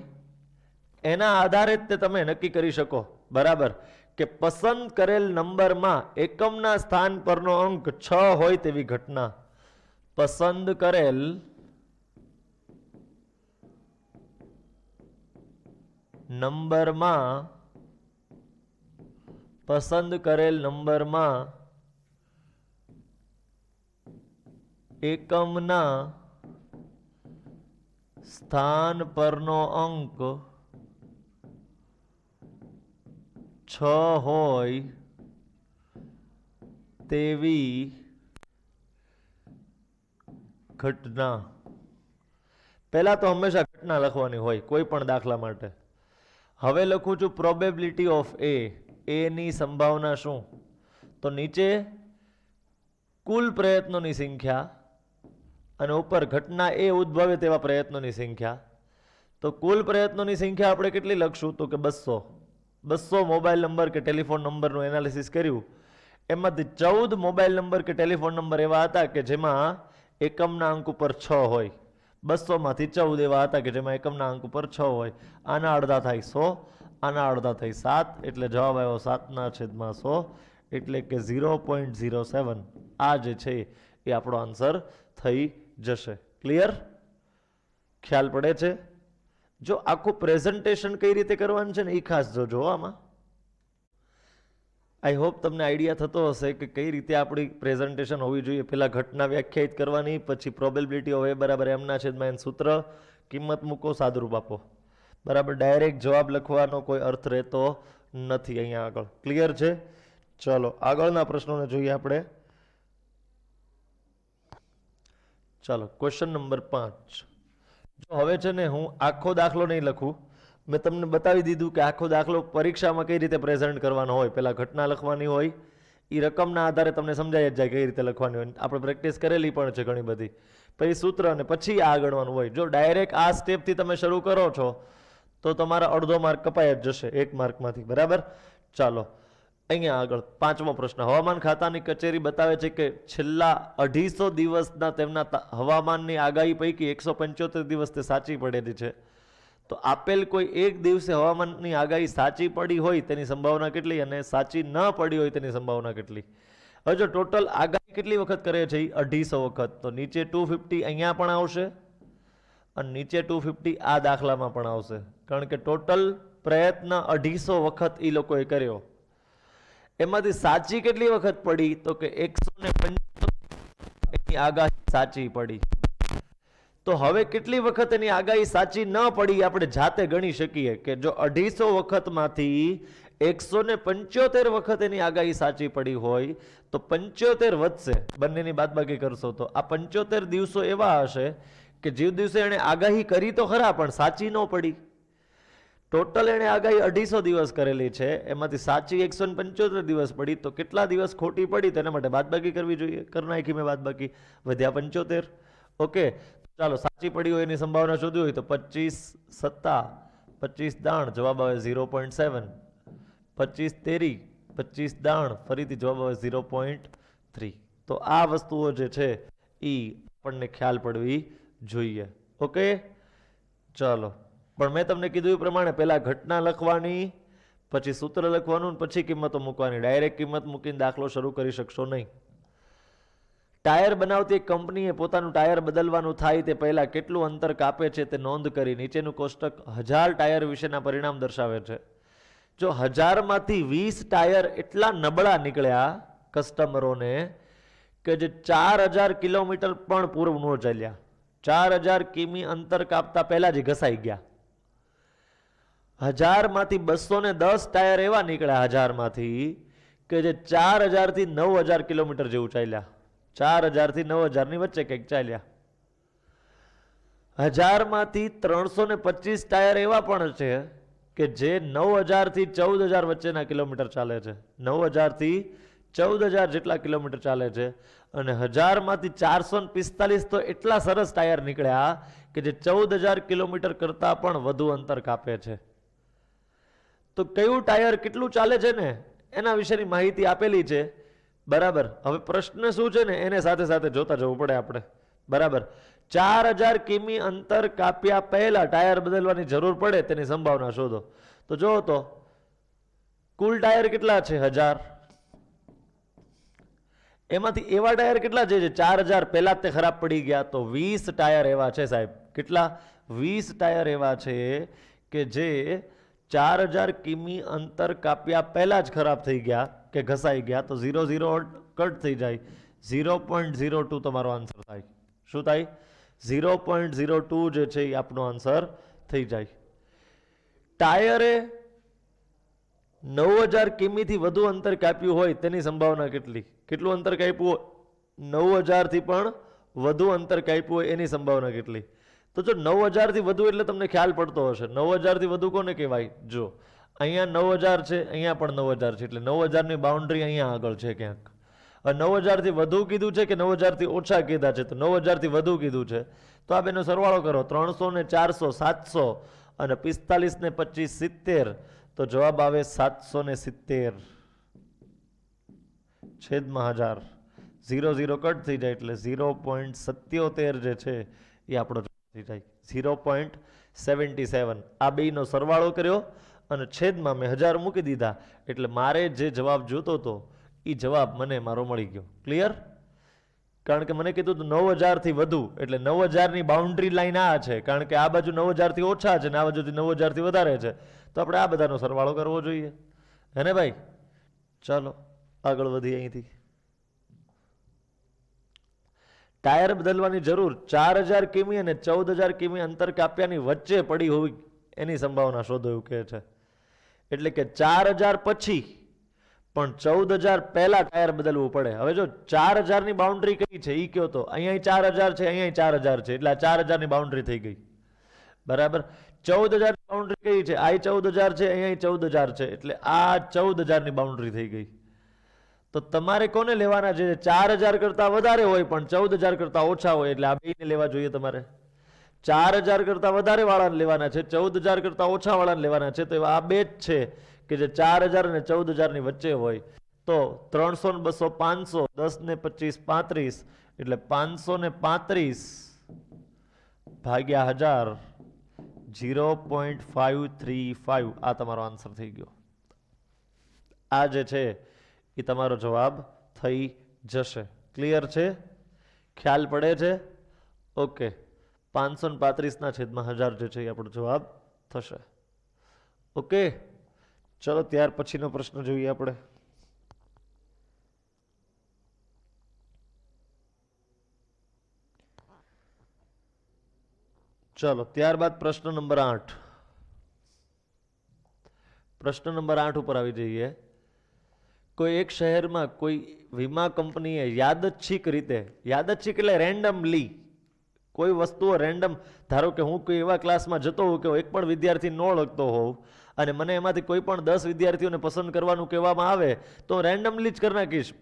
એના આધારે જ તમે નક્કી કરી શકો બરાબર કે પસંદ કરેલ નંબરમાં એકમના સ્થાન પરનો અંક છ હોય તેવી ઘટના પસંદ કરેલ નંબરમાં પસંદ કરેલ નંબરમાં એકમના સ્થાન પરનો અંક છ હોય તેવી ઘટના પહેલાં તો હંમેશા ઘટના લખવાની હોય કોઈ પણ દાખલા માટે હવે લખું છું પ્રોબેબિલિટી ઓફ એ એની સંભાવના શું તો નીચે કુલ પ્રયત્નોની સંખ્યા અને ઉપર ઘટના એ ઉદ્ભવે તેવા પ્રયત્નોની સંખ્યા તો કુલ પ્રયત્નોની સંખ્યા આપણે કેટલી લખશું તો કે બસો બસો મોબાઈલ નંબર કે ટેલિફોન નંબરનું એનાલિસિસ કર્યું એમાંથી ચૌદ મોબાઈલ નંબર કે ટેલિફોન નંબર એવા હતા કે જેમાં એકમના અંક ઉપર છ હોય બસોમાંથી ચૌદ એવા હતા કે જેમાં એકમના અંક ઉપર છ હોય આના અડધા થાય સો આના અડધા થાય સાત એટલે જવાબ આવ્યો સાતના છેદમાં સો એટલે કે ઝીરો પોઈન્ટ ઝીરો સેવન આ જે છે એ આપણો આન્સર થઈ જશે ક્લિયર ખ્યાલ પડે છે જો આખું પ્રેઝન્ટેશન કઈ રીતે કરવાનું છે ને એ ખાસ જો જોવામાં આઈ હોપ તમને આઈડિયા થતો હશે કે કઈ રીતે આપણી પ્રેઝન્ટેશન હોવી જોઈએ પહેલાં ઘટના વ્યાખ્યાયિત કરવાની પછી પ્રોબેબિલિટી હોય બરાબર એમના છેદમાં એમ સૂત્ર કિંમત મૂકો સાદરૂપ આપો બરાબર ડાયરેક્ટ જવાબ લખવાનો કોઈ અર્થ રહેતો નથી અહીંયા આગળ ક્લિયર છે ચલો આગળના પ્રશ્નોને જોઈએ આપણે ચાલો ક્વેશ્ચન નંબર પાંચ જો હવે છે ને હું આખો દાખલો નહીં લખું મેં તમને બતાવી દીધું કે આખો દાખલો પરીક્ષામાં કઈ રીતે પ્રેઝન્ટ કરવાનો હોય પહેલાં ઘટના લખવાની હોય એ રકમના આધારે તમને સમજાય જ જાય કઈ રીતે લખવાની હોય આપણે પ્રેક્ટિસ કરેલી પણ છે ઘણી બધી પછી સૂત્ર અને પછી આગળવાનું હોય જો ડાયરેક્ટ આ સ્ટેપથી તમે શરૂ કરો છો તો તમારા અડધો માર્ક કપાઈ જ જશે એક માર્કમાંથી બરાબર ચાલો અહીંયા આગળ પાંચમો પ્રશ્ન હવામાન ખાતાની કચેરી બતાવે છે કે છેલ્લા અઢીસો દિવસના તેમના હવામાનની આગાહી પૈકી એકસો પંચોતેર દિવસ તે સાચી પડેલી છે તો આપેલ કોઈ એક દિવસે હવામાનની આગાહી સાચી પડી હોય તેની સંભાવના કેટલી અને સાચી ન પડી હોય તેની સંભાવના કેટલી હવે ટોટલ આગાહી કેટલી વખત કરે છે અઢીસો વખત તો નીચે ટુ ફિફ્ટી અહીંયા પણ આવશે અને નીચે ટુ ફિફ્ટી આ દાખલામાં પણ આવશે કારણ કે ટોટલ પ્રયત્ન અઢીસો વખત એ લોકોએ કર્યો એમાંથી સાચી કેટલી વખત પડી તો કે એકસો ને એની આગાહી સાચી પડી તો હવે કેટલી વખત એની આગાહી સાચી ન પડી આપણે જાતે ગણી શકીએ કે જો અઢીસો વખતમાંથી એકસો ને પંચોતેર વખત એની આગાહી સાચી પડી હોય તો પંચોતેર વધશે બંનેની બાદબાકી કરશો તો આ પંચોતેર દિવસો એવા હશે કે જે દિવસે એણે આગાહી કરી તો ખરા પણ સાચી ન પડી ટોટલ એણે આગાહી અઢીસો દિવસ કરેલી છે એમાંથી સાચી એકસો પંચોતેર દિવસ પડી તો કેટલા દિવસ ખોટી પડી તેના માટે બાદબાકી કરવી જોઈએ કરી નાખી મેં બાદબાકી વધ્યા પંચોતેર ઓકે ચાલો સાચી પડી હોય એની સંભાવના શોધી હોય તો પચીસ સત્તા પચીસ દાણ જવાબ આવે ઝીરો પોઈન્ટ સેવન પચીસ તેરી પચીસ દાણ ફરીથી જવાબ આવે ઝીરો પોઈન્ટ થ્રી તો આ વસ્તુઓ જે છે એ આપણને ખ્યાલ પડવી જોઈએ ઓકે ચાલો પણ મેં તમને કીધું એ પ્રમાણે પહેલાં ઘટના લખવાની પછી સૂત્ર લખવાનું પછી કિંમતો મૂકવાની ડાયરેક્ટ કિંમત મૂકીને દાખલો શરૂ કરી શકશો નહીં ટાયર બનાવતી કંપનીએ પોતાનું ટાયર બદલવાનું થાય તે પહેલાં કેટલું અંતર કાપે છે તે નોંધ કરી નીચેનું કોષ્ટક હજાર ટાયર વિશેના પરિણામ દર્શાવે છે જો હજારમાંથી વીસ ટાયર એટલા નબળા નીકળ્યા કસ્ટમરોને કે જે ચાર હજાર કિલોમીટર પણ પૂર્વ ન ચાલ્યા ચાર હજાર કિમી અંતર કાપતા પહેલાં જ ઘસાઈ ગયા હજારમાંથી બસો ને દસ ટાયર એવા નીકળ્યા હજારમાંથી કે જે ચાર હજારથી નવ હજાર કિલોમીટર જેવું ચાલ્યા ચાર હજારથી નવ હજારની વચ્ચે કંઈક ચાલ્યા હજારમાંથી ત્રણસો ને પચીસ ટાયર એવા પણ છે કે જે નવ હજારથી ચૌદ હજાર વચ્ચેના કિલોમીટર ચાલે છે નવ હજારથી ચૌદ હજાર જેટલા કિલોમીટર ચાલે છે અને હજારમાંથી ચારસો ને પિસ્તાલીસ તો એટલા સરસ ટાયર નીકળ્યા કે જે ચૌદ હજાર કિલોમીટર કરતાં પણ વધુ અંતર કાપે છે તો કયું ટાયર કેટલું ચાલે છે ને એના વિશેની માહિતી આપેલી છે બરાબર હવે પ્રશ્ન શું છે ને એને સાથે સાથે જોતા જવું પડે આપણે બરાબર ચાર હજાર કિમી અંતર કાપ્યા પહેલાં ટાયર બદલવાની જરૂર પડે તેની સંભાવના શોધો તો જો તો કુલ ટાયર કેટલા છે હજાર એમાંથી એવા ટાયર કેટલા છે જે ચાર હજાર પહેલાં તે ખરાબ પડી ગયા તો વીસ ટાયર એવા છે સાહેબ કેટલા વીસ ટાયર એવા છે કે જે ચાર હજાર કિમી અંતર કાપ્યા પહેલાં જ ખરાબ થઈ ગયા કે ઘસાઈ ગયા તો ઝીરો ઝીરો કટ થઈ જાય ઝીરો પોઈન્ટ ઝીરો ટુ તમારો આન્સર થાય શું થાય ઝીરો પોઈન્ટ ઝીરો ટુ જે છે એ આપનો આન્સર થઈ જાય ટાયરે નવ હજાર કિમીથી વધુ અંતર કાપ્યું હોય તેની સંભાવના કેટલી કેટલું અંતર કાપ્યું હોય નવ હજારથી પણ વધુ અંતર કાપ્યું હોય એની સંભાવના કેટલી તો જો નવ હજારથી વધુ એટલે તમને ખ્યાલ પડતો હશે નવ હજારથી વધુ કોને કહેવાય જો અહીંયા નવ હજાર છે અહીંયા પણ નવ હજાર છે એટલે નવ હજારની બાઉન્ડ્રી અહીંયા આગળ છે ક્યાંક નવ હજારથી વધુ કીધું છે કે નવ હજારથી ઓછા કીધા છે તો નવ હજારથી વધુ કીધું છે તો આ બેનો સરવાળો કરો ત્રણસો ને ચારસો સાતસો અને પિસ્તાલીસ ને પચીસ સિત્તેર તો જવાબ આવે સાતસો ને સિત્તેર છેદમાં હજાર ઝીરો ઝીરો કટ થઈ જાય એટલે ઝીરો પોઈન્ટ સત્યોતેર જે છે એ આપણો ઝીરો પોઈન્ટ સેવન્ટી સેવન આ બેનો સરવાળો કર્યો અને છેદમાં મેં હજાર મૂકી દીધા એટલે મારે જે જવાબ જોતો હતો એ જવાબ મને મારો મળી ગયો ક્લિયર કારણ કે મને કીધું હતું નવ હજારથી વધુ એટલે નવ હજારની બાઉન્ડ્રી લાઈન આ છે કારણ કે આ બાજુ નવ હજારથી ઓછા છે ને આ બાજુથી નવ હજારથી વધારે છે તો આપણે આ બધાનો સરવાળો કરવો જોઈએ હે ને ભાઈ ચાલો આગળ વધીએ અહીંથી ટાયર બદલવાની જરૂર ચાર હજાર કિમી અને ચૌદ હજાર કિમી અંતર કાપ્યાની વચ્ચે પડી હોવી એની સંભાવના શોધો એવું કહે છે એટલે કે ચાર હજાર પછી પણ ચૌદ હજાર પહેલા ટાયર બદલવું પડે હવે જો ચાર હજારની બાઉન્ડ્રી કઈ છે એ કયો તો અહીંયા ચાર હજાર છે અહીંયા ચાર હજાર છે એટલે આ ચાર હજારની બાઉન્ડ્રી થઈ ગઈ બરાબર ચૌદ હજારની બાઉન્ડ્રી કઈ છે આ ચૌદ હજાર છે અહીંયા ચૌદ હજાર છે એટલે આ ચૌદ હજારની બાઉન્ડ્રી થઈ ગઈ તો તમારે કોને લેવાના છે ચાર હજાર કરતાં વધારે હોય પણ ચૌદ હજાર કરતાં ઓછા હોય એટલે આ બેને લેવા જોઈએ તમારે ચાર હજાર કરતાં વધારે વાળાને લેવાના છે ચૌદ હજાર કરતાં ઓછા વાળાને લેવાના છે તો આ બે જ છે કે જે ચાર હજાર અને ચૌદ હજારની વચ્ચે હોય તો ત્રણસો ને બસો પાંચસો દસ ને પચીસ પાંત્રીસ એટલે પાંચસો ને પાંત્રીસ ભાગ્યા હજાર zero point five three five આ તમારો આન્સર થઈ ગયો આ જે છે એ તમારો જવાબ થઈ જશે ક્લિયર છે ખ્યાલ પડે છે ઓકે પાંચસો ને પાંત્રીસના છેદમાં હજાર જે છે એ આપણો જવાબ થશે ઓકે ચલો ત્યાર પછીનો પ્રશ્ન જોઈએ આપણે ચલો ત્યારબાદ પ્રશ્ન નંબર આઠ પ્રશ્ન નંબર આઠ ઉપર આવી જઈએ કોઈ એક શહેરમાં કોઈ વીમા કંપનીએ યાદચ્છિક રીતે યાદચ્છિક એટલે રેન્ડમલી કોઈ વસ્તુઓ રેન્ડમ ધારો કે હું કોઈ એવા ક્લાસમાં જતો હોઉં કે એક પણ વિદ્યાર્થી ન લખતો હોઉં અને મને એમાંથી કોઈ પણ દસ વિદ્યાર્થીઓને પસંદ કરવાનું કહેવામાં આવે તો રેન્ડમલી જ કરી નાખીશ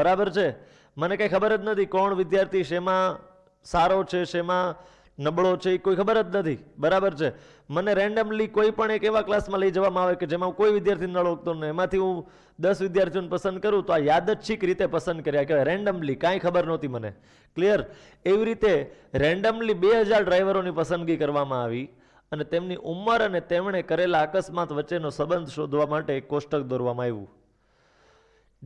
બરાબર છે મને કંઈ ખબર જ નથી કોણ વિદ્યાર્થી શેમાં સારો છે શેમાં નબળો છે એ કોઈ ખબર જ નથી બરાબર છે મને રેન્ડમલી કોઈ પણ એક એવા ક્લાસમાં લઈ જવામાં આવે કે જેમાં કોઈ વિદ્યાર્થી ન ઓળખતો ને એમાંથી હું દસ વિદ્યાર્થીઓને પસંદ કરું તો આ યાદચ્છિક રીતે પસંદ કર્યા કહેવાય રેન્ડમલી કાંઈ ખબર નહોતી મને ક્લિયર એવી રીતે રેન્ડમલી બે હજાર ડ્રાઈવરોની પસંદગી કરવામાં આવી અને તેમની ઉંમર અને તેમણે કરેલા અકસ્માત વચ્ચેનો સંબંધ શોધવા માટે એક કોષ્ટક દોરવામાં આવ્યું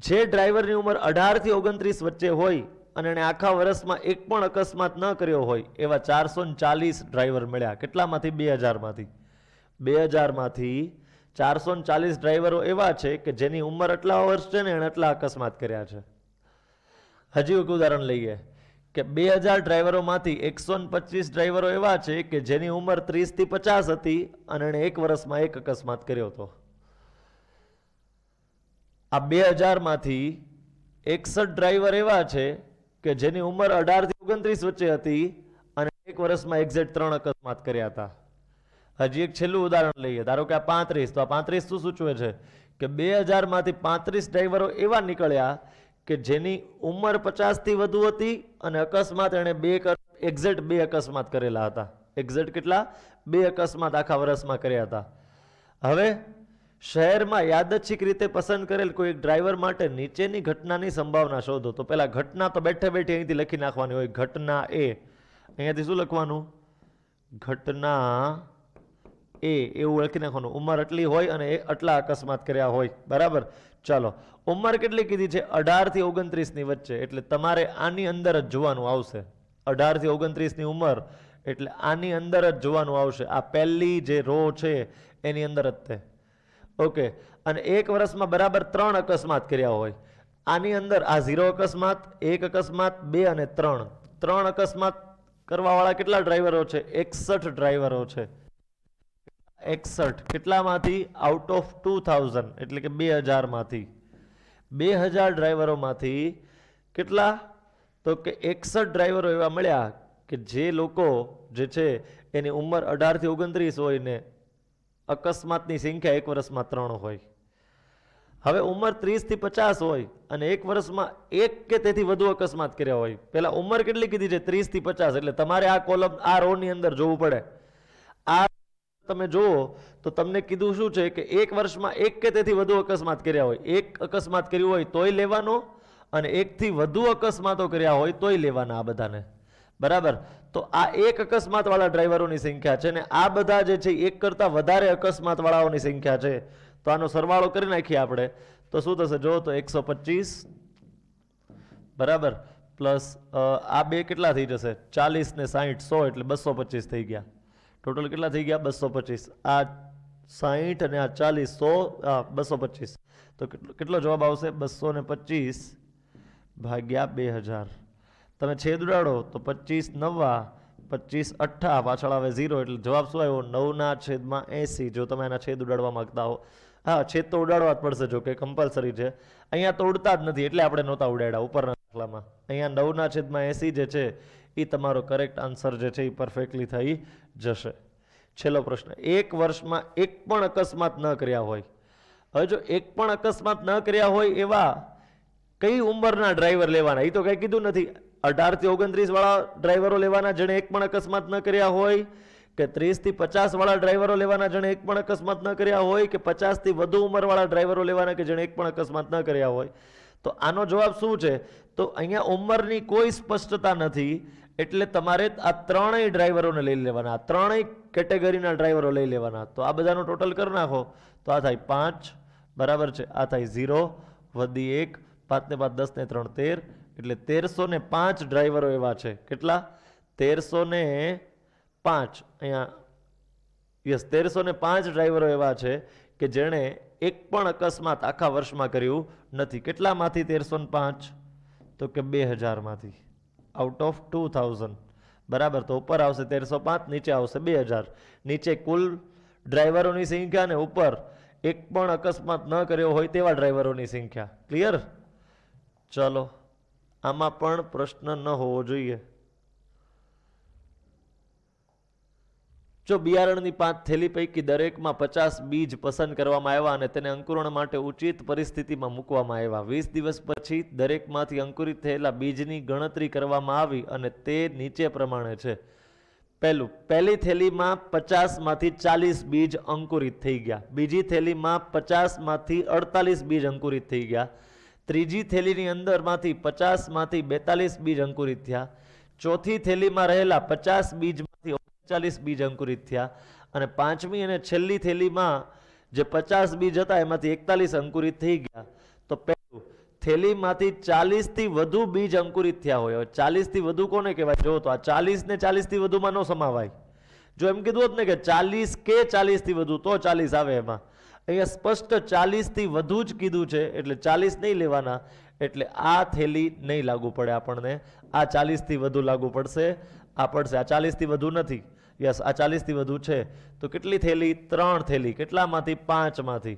જે ડ્રાઈવરની ઉંમર અઢારથી ઓગણત્રીસ વચ્ચે હોય અને એણે આખા વર્ષમાં એક પણ અકસ્માત ન કર્યો હોય એવા ચારસો ચાલીસ ડ્રાઈવર મળ્યા કેટલામાંથી બે હજારમાંથી બે હજારમાંથી ચારસો ચાલીસ ડ્રાઈવરો એવા છે કે જેની ઉંમર આટલા વર્ષ છે ને એણે આટલા અકસ્માત કર્યા છે હજી એક ઉદાહરણ લઈએ કે બે હજાર ડ્રાઈવરોમાંથી એકસો પચીસ ડ્રાઈવરો એવા છે કે જેની ઉંમર ત્રીસથી પચાસ હતી અને એણે એક વર્ષમાં એક અકસ્માત કર્યો હતો આ બે હજારમાંથી એકસઠ ડ્રાઈવર એવા છે કે જેની ઉંમર અઢારથી ઓગણત્રીસ વચ્ચે હતી અને એક વર્ષમાં એક્ઝેક્ટ ત્રણ અકસ્માત કર્યા હતા હજી એક છેલ્લું ઉદાહરણ લઈએ ધારો કે આ પાંત્રીસ તો આ પાંત્રીસ શું સૂચવે છે કે બે હજારમાંથી પાંત્રીસ ડ્રાઈવરો એવા નીકળ્યા કે જેની ઉંમર પચાસથી વધુ હતી અને અકસ્માત એણે બે એક્ઝેક્ટ બે અકસ્માત કરેલા હતા એક્ઝેક્ટ કેટલા બે અકસ્માત આખા વર્ષમાં કર્યા હતા હવે શહેરમાં યાદચ્છિક રીતે પસંદ કરેલ કોઈ એક ડ્રાઈવર માટે નીચેની ઘટનાની સંભાવના શોધો તો પહેલાં ઘટના તો બેઠે બેઠે અહીંથી લખી નાખવાની હોય ઘટના એ અહીંયાથી શું લખવાનું ઘટના એ એવું ઓળખી નાખવાનું ઉંમર આટલી હોય અને એ આટલા અકસ્માત કર્યા હોય બરાબર ચાલો ઉંમર કેટલી કીધી છે અઢારથી ઓગણત્રીસની વચ્ચે એટલે તમારે આની અંદર જ જોવાનું આવશે અઢારથી ઓગણત્રીસની ઉંમર એટલે આની અંદર જ જોવાનું આવશે આ પહેલી જે રો છે એની અંદર જ તે ઓકે અને એક વર્ષમાં બરાબર ત્રણ અકસ્માત કર્યા હોય આની અંદર આ ઝીરો અકસ્માત એક અકસ્માત બે અને ત્રણ ત્રણ અકસ્માત કરવાવાળા કેટલા ડ્રાઈવરો છે એકસઠ ડ્રાઈવરો છે એકસઠ કેટલામાંથી આઉટ ઓફ ટુ થાઉઝન્ડ એટલે કે બે હજારમાંથી બે હજાર ડ્રાઈવરોમાંથી કેટલા તો કે એકસઠ ડ્રાઈવરો એવા મળ્યા કે જે લોકો જે છે એની ઉંમર અઢારથી ઓગણત્રીસ હોય ને અકસ્માતની સંખ્યા એક વર્ષમાં ત્રણ હોય હવે ઉંમર ત્રીસથી પચાસ હોય અને એક વર્ષમાં એક કે તેથી વધુ અકસ્માત કર્યા હોય પહેલાં ઉંમર કેટલી કીધી છે ત્રીસથી પચાસ એટલે તમારે આ કોલમ આ રોની અંદર જોવું પડે આ તમે જુઓ તો તમને કીધું શું છે કે એક વર્ષમાં એક કે તેથી વધુ અકસ્માત કર્યા હોય એક અકસ્માત કર્યું હોય તોય લેવાનો અને એકથી વધુ અકસ્માતો કર્યા હોય તોય લેવાના આ બધાને બરાબર તો આ એક અકસ્માતવાળા ડ્રાઈવરોની સંખ્યા છે ને આ બધા જે છે એક કરતાં વધારે અકસ્માતવાળાઓની સંખ્યા છે તો આનો સરવાળો કરી નાખીએ આપણે તો શું થશે જો તો એકસો પચીસ બરાબર પ્લસ આ બે કેટલા થઈ જશે ચાલીસ ને સાહીઠ સો એટલે બસો પચીસ થઈ ગયા ટોટલ કેટલા થઈ ગયા બસો પચીસ આ સાહીઠ અને આ ચાલીસ સો બસો પચીસ તો કેટલો જવાબ આવશે બસો ને પચીસ ભાગ્યા બે હજાર તમે છેદ ઉડાડો તો પચીસ નવા પચીસ અઠ્ઠા પાછળ આવે ઝીરો એટલે જવાબ શું આવ્યો નવના છેદમાં એંસી જો તમે એના છેદ ઉડાડવા માગતા હો હા છેદ તો ઉડાડવા જ પડશે જો કે કમ્પલસરી છે અહીંયા તો ઉડતા જ નથી એટલે આપણે નહોતા ઉડાડ્યા ઉપરના દાખલામાં અહીંયા નવના છેદમાં એંસી જે છે એ તમારો કરેક્ટ આન્સર જે છે એ પરફેક્ટલી થઈ જશે છેલ્લો પ્રશ્ન એક વર્ષમાં એક પણ અકસ્માત ન કર્યા હોય હવે જો એક પણ અકસ્માત ન કર્યા હોય એવા કઈ ઉંમરના ડ્રાઈવર લેવાના એ તો કંઈ કીધું નથી અઢારથી ઓગણત્રીસ વાળા ડ્રાઈવરો લેવાના જેણે એક પણ અકસ્માત ન કર્યા હોય કે ત્રીસથી પચાસ વાળા ડ્રાઈવરો લેવાના જેણે એક પણ અકસ્માત ન કર્યા હોય કે પચાસથી વધુ ઉંમરવાળા ડ્રાઈવરો લેવાના કે જેણે એક પણ અકસ્માત ન કર્યા હોય તો આનો જવાબ શું છે તો અહીંયા ઉંમરની કોઈ સ્પષ્ટતા નથી એટલે તમારે આ ત્રણેય ડ્રાઈવરોને લઈ લેવાના ત્રણેય કેટેગરીના ડ્રાઈવરો લઈ લેવાના તો આ બધાનો ટોટલ કરી નાખો તો આ થાય પાંચ બરાબર છે આ થાય ઝીરો વધી એક પાંચને પાંચ દસને ત્રણ તેર એટલે તેરસો ને પાંચ ડ્રાઈવરો એવા છે કેટલા તેરસો ને પાંચ અહીંયા યસ તેરસો ને પાંચ ડ્રાઈવરો એવા છે કે જેણે એક પણ અકસ્માત આખા વર્ષમાં કર્યું નથી કેટલામાંથી તેરસો ને પાંચ તો કે બે હજારમાંથી આઉટ ઓફ ટુ થાઉઝન્ડ બરાબર તો ઉપર આવશે તેરસો પાંચ નીચે આવશે બે હજાર નીચે કુલ ડ્રાઈવરોની સંખ્યા ને ઉપર એક પણ અકસ્માત ન કર્યો હોય તેવા ડ્રાઈવરોની સંખ્યા ક્લિયર ચલો આમાં પણ પ્રશ્ન ન હોવો જોઈએ જો બિયારણની પાંચ થેલી પૈકી દરેકમાં પચાસ બીજ પસંદ કરવામાં આવ્યા અને તેને અંકુરણ માટે ઉચિત પરિસ્થિતિમાં મૂકવામાં આવ્યા વીસ દિવસ પછી દરેકમાંથી અંકુરિત થયેલા બીજની ગણતરી કરવામાં આવી અને તે નીચે પ્રમાણે છે પહેલું પહેલી થેલીમાં પચાસમાંથી ચાલીસ બીજ અંકુરિત થઈ ગયા બીજી થેલીમાં પચાસમાંથી અડતાલીસ બીજ અંકુરિત થઈ ગયા ત્રીજી થેલીની અંદરમાંથી પચાસમાંથી બેતાલીસ બીજ અંકુરિત થયા ચોથી થેલીમાં રહેલા પચાસ બીજમાંથી ઓગણચાલીસ બીજ અંકુરિત થયા અને પાંચમી અને છેલ્લી થેલીમાં જે પચાસ બીજ હતા એમાંથી એકતાલીસ અંકુરિત થઈ ગયા તો પહેલું થેલીમાંથી ચાલીસથી વધુ બીજ અંકુરિત થયા હોય ચાલીસથી વધુ કોને કહેવાય જો તો આ ચાલીસને ચાલીસથી વધુમાં ન સમાવાય જો એમ કીધું હોત ને કે ચાલીસ કે ચાલીસથી વધુ તો ચાલીસ આવે એમાં અહીંયા સ્પષ્ટ ચાલીસથી વધુ જ કીધું છે એટલે ચાલીસ નહીં લેવાના એટલે આ થેલી નહીં લાગુ પડે આપણને આ ચાલીસથી વધુ લાગુ પડશે આ પડશે આ ચાલીસથી વધુ નથી યસ આ ચાલીસથી વધુ છે તો કેટલી થેલી ત્રણ થેલી કેટલામાંથી પાંચમાંથી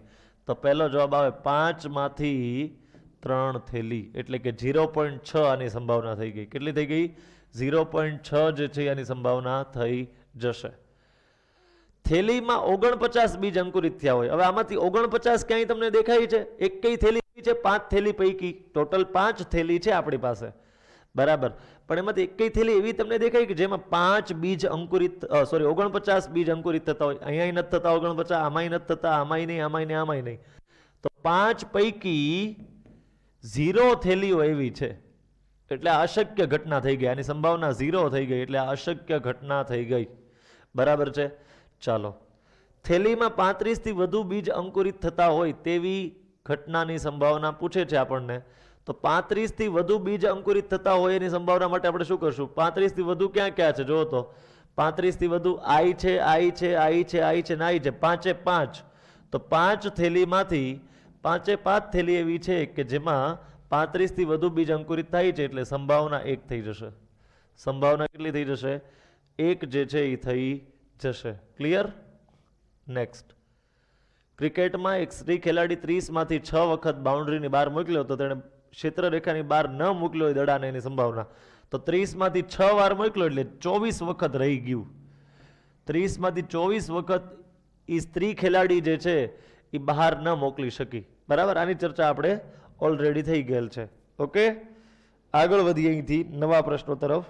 તો પહેલો જવાબ આવે પાંચમાંથી ત્રણ થેલી એટલે કે ઝીરો પોઈન્ટ છ આની સંભાવના થઈ ગઈ કેટલી થઈ ગઈ ઝીરો પોઈન્ટ છ જે છે એની સંભાવના થઈ જશે થેલીમાં ઓગણપચાસ બીજ અંકુરિત થયા હોય હવે આમાંથી ઓગણપચાસ ક્યાંય તમને દેખાય છે એક કઈ થેલી છે પાંચ થેલી પૈકી ટોટલ પાંચ થેલી છે આપણી પાસે બરાબર પણ એમાંથી એક કઈ થેલી એવી તમને દેખાય કે જેમાં પાંચ બીજ અંકુરિત સોરી ઓગણપચાસ બીજ અંકુરિત થતા હોય અહીંયા નથી થતા ઓગણપચાસ આમાંય નથી થતા આમાંય નહીં આમાંય નહીં આમાંય નહીં તો પાંચ પૈકી ઝીરો થેલીઓ એવી છે એટલે અશક્ય ઘટના થઈ ગઈ આની સંભાવના ઝીરો થઈ ગઈ એટલે અશક્ય ઘટના થઈ ગઈ બરાબર છે ચાલો થેલીમાં પાંત્રીસથી વધુ બીજ અંકુરિત થતા હોય તેવી ઘટનાની સંભાવના પૂછે છે આપણને તો પાંત્રીસથી વધુ બીજ અંકુરિત થતા હોય એની સંભાવના માટે આપણે શું કરશું પાંત્રીસથી વધુ ક્યાં ક્યાં છે જુઓ તો પાંત્રીસથી વધુ આઈ છે આઈ છે આઈ છે આઈ છે ને આઈ છે પાંચે પાંચ તો પાંચ થેલીમાંથી પાંચે પાંચ થેલી એવી છે કે જેમાં પાંત્રીસથી વધુ બીજ અંકુરિત થાય છે એટલે સંભાવના એક થઈ જશે સંભાવના કેટલી થઈ જશે એક જે છે એ થઈ જશે ક્લિયર નેક્સ્ટ ક્રિકેટમાં એક સ્ત્રી ખેલાડી ત્રીસમાંથી છ વખત બાઉન્ડ્રીની બહાર મોકલ્યો તો તેણે ક્ષેત્રરેખાની બહાર ન મોકલ્યો હોય દડાને એની સંભાવના તો ત્રીસમાંથી છ વાર મોકલ્યો એટલે ચોવીસ વખત રહી ગયું ત્રીસમાંથી ચોવીસ વખત એ સ્ત્રી ખેલાડી જે છે એ બહાર ન મોકલી શકી બરાબર આની ચર્ચા આપણે ઓલરેડી થઈ ગયેલ છે ઓકે આગળ વધીએ અહીંથી નવા પ્રશ્નો તરફ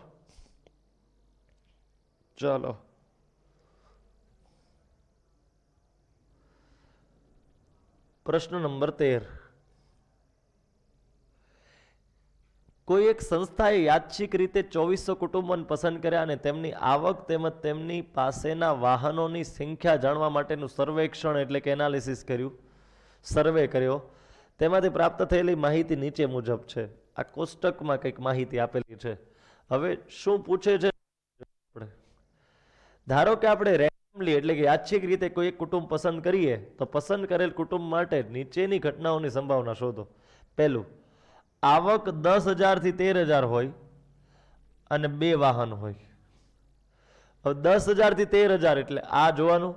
ચાલો પ્રશ્ન નંબર તેર કોઈ એક સંસ્થાએ યાદચ્છિક રીતે ચોવીસો કુટુંબોને પસંદ કર્યા અને તેમની આવક તેમજ તેમની પાસેના વાહનોની સંખ્યા જાણવા માટેનું સર્વેક્ષણ એટલે કે એનાલિસિસ કર્યું સર્વે કર્યો તેમાંથી પ્રાપ્ત થયેલી માહિતી નીચે મુજબ છે આ કોષ્ટકમાં કંઈક માહિતી આપેલી છે હવે શું પૂછે છે ધારો કે આપણે એટલે કે યાચ્છિક રીતે કોઈ એક કુટુંબ પસંદ કરીએ તો પસંદ કરેલ કુટુંબ માટે નીચેની ઘટનાઓની સંભાવના શોધો પહેલું આવક દસ હજારથી તેર હજાર હોય અને બે વાહન હોય હવે દસ હજારથી તેર હજાર એટલે આ જોવાનું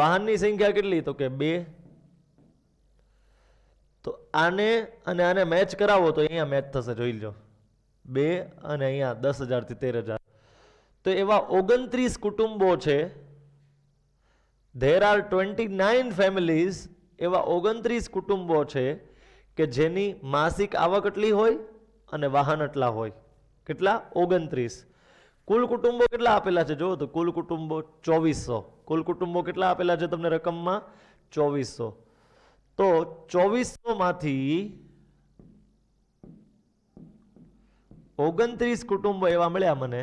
વાહનની સંખ્યા કેટલી તો કે બે તો આને અને આને મેચ કરાવો તો અહીંયા મેચ થશે જોઈ લો બે અને અહીંયા દસ હજારથી તેર હજાર તો એવા ઓગણત્રીસ કુટુંબો છે there are twenty nine families એવા ઓગણત્રીસ કુટુંબો છે કે જેની માસિક આવક એટલી હોય અને વાહન એટલા હોય કેટલા ઓગણત્રીસ કુલ કુટુંબો કેટલા આપેલા છે જોવો તો કુલ કુટુંબો ચોવીસો કુલ કુટુંબો કેટલા આપેલા છે તમને રકમમાં ચોવીસો તો ચોવીસોમાંથી ઓગણત્રીસ કુટુંબો એવા મળ્યા મને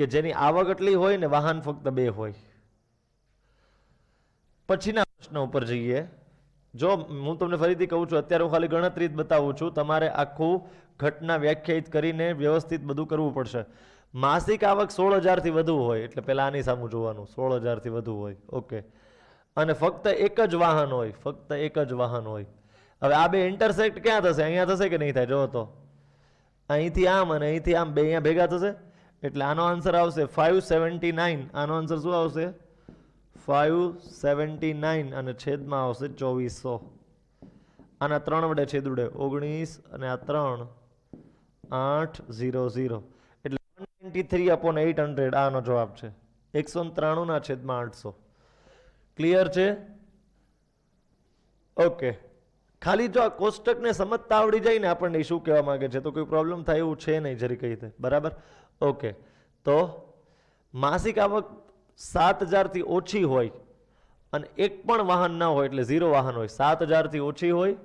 કે જેની આવક એટલી હોય ને વાહન ફક્ત બે હોય પછીના પ્રશ્ન ઉપર જઈએ જો હું તમને ફરીથી કહું છું અત્યારે હું ખાલી ગણતરી જ બતાવું છું તમારે આખું ઘટના વ્યાખ્યાયિત કરીને વ્યવસ્થિત બધું કરવું પડશે માસિક આવક સોળ હજારથી વધુ હોય એટલે પહેલાં આની સામું જોવાનું સોળ હજારથી વધુ હોય ઓકે અને ફક્ત એક જ વાહન હોય ફક્ત એક જ વાહન હોય હવે આ બે ઇન્ટરસેક્ટ ક્યાં થશે અહીંયા થશે કે નહીં થાય જો તો અહીંથી આમ અને અહીંથી આમ બે અહીંયા ભેગા થશે એટલે આનો આન્સર આવશે ફાઇવ સેવન્ટી નાઇન આનો આન્સર શું આવશે ફાઇવ સેવન્ટી નાઇન અને છેદમાં આવશે ચોવીસો આના ત્રણ વડે છેદ ઉડે ઓગણીસ અને આ ત્રણ આઠ ઝીરો ઝીરો એટલે one ninety three upon eight hundred આનો જવાબ છે એકસો ત્રાણુંના છેદમાં આઠસો ક્લિયર છે ઓકે ખાલી જો આ કોષ્ટકને સમજતા આવડી જાય ને આપણને શું કહેવા માગે છે તો કોઈ પ્રોબ્લેમ થાય એવું છે નહીં જરી કઈ રીતે બરાબર ઓકે તો માસિક આવક સાત હજારથી ઓછી હોય અને એક પણ વાહન ના હોય એટલે ઝીરો વાહન હોય સાત હજારથી ઓછી હોય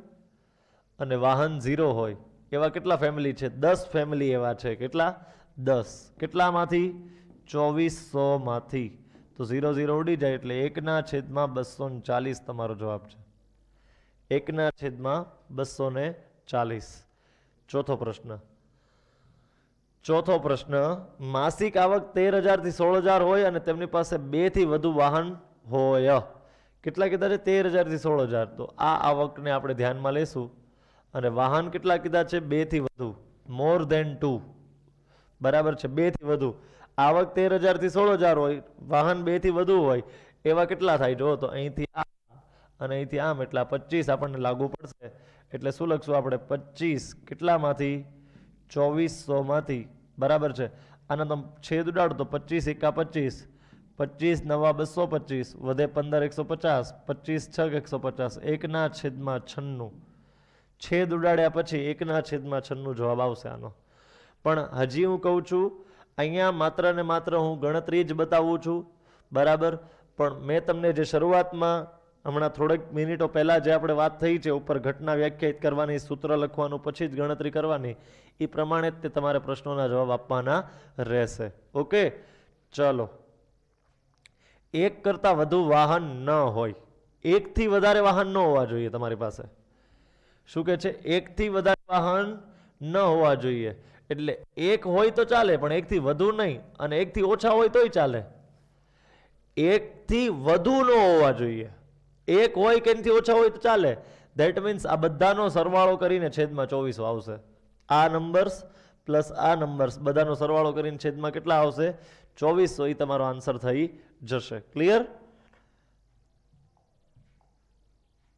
અને વાહન ઝીરો હોય એવા કેટલા ફેમિલી છે દસ ફેમિલી એવા છે કેટલા દસ કેટલામાંથી ચોવીસોમાંથી તો ઝીરો ઝીરો ઉડી જાય એટલે એકના છેદમાં બસો ચાલીસ તમારો જવાબ છે એકના છેદમાં બસો ચાલીસ ચોથો પ્રશ્ન ચોથો પ્રશ્ન માસિક આવક તેર હજારથી સોળ હજાર હોય અને તેમની પાસે બેથી વધુ વાહન હોય કેટલા કીધા છે તેર હજારથી સોળ હજાર તો આ આવકને આપણે ધ્યાનમાં લઈશું અને વાહન કેટલા કીધા છે બેથી વધુ મોર ધેન ટુ બરાબર છે બેથી વધુ આવક તેર હજારથી સોળ હજાર હોય વાહન બેથી વધુ હોય એવા કેટલા થાય જો તો અહીંથી આ અને અહીંથી આમ એટલા પચીસ આપણને લાગુ પડશે એટલે શું લખશું આપણે પચીસ કેટલામાંથી ચોવીસોમાંથી બરાબર છે આનો તમે છેદ ઉડાડો તો પચીસ એકા પચીસ પચીસ નવા બસો પચીસ વધે પંદર એકસો પચાસ પચીસ છ એકસો પચાસ એકના છેદમાં છન્નું છેદ ઉડાડ્યા પછી એકના છેદમાં છન્નું જવાબ આવશે આનો પણ હજી હું કહું છું અહીંયા માત્ર ને માત્ર હું ગણતરી જ બતાવું છું બરાબર પણ મેં તમને જે શરૂઆતમાં હમણાં થોડેક મિનિટો પહેલાં જે આપણે વાત થઈ છે ઉપર ઘટના વ્યાખ્યાયિત કરવાની સૂત્ર લખવાનું પછી જ ગણતરી કરવાની એ પ્રમાણે જ તે તમારે પ્રશ્નોના જવાબ આપવાના રહેશે ઓકે ચલો એક કરતાં વધુ વાહન ન હોય એકથી વધારે વાહન ન હોવા જોઈએ તમારી પાસે શું કહે છે એકથી વધારે વાહન ન હોવા જોઈએ એટલે એક હોય તો ચાલે પણ એકથી વધુ નહીં અને એકથી ઓછા હોય તોય ચાલે એકથી વધુ ન હોવા જોઈએ એક હોય કે એનાથી ઓછા હોય તો ચાલે દેટ મીન્સ આ બધાનો સરવાળો કરીને છેદમાં ચોવીસ આવશે આ નંબર્સ પ્લસ આ નંબર્સ બધાનો સરવાળો કરીને છેદમાં કેટલા આવશે ચોવીસો એ તમારો આન્સર થઈ જશે clear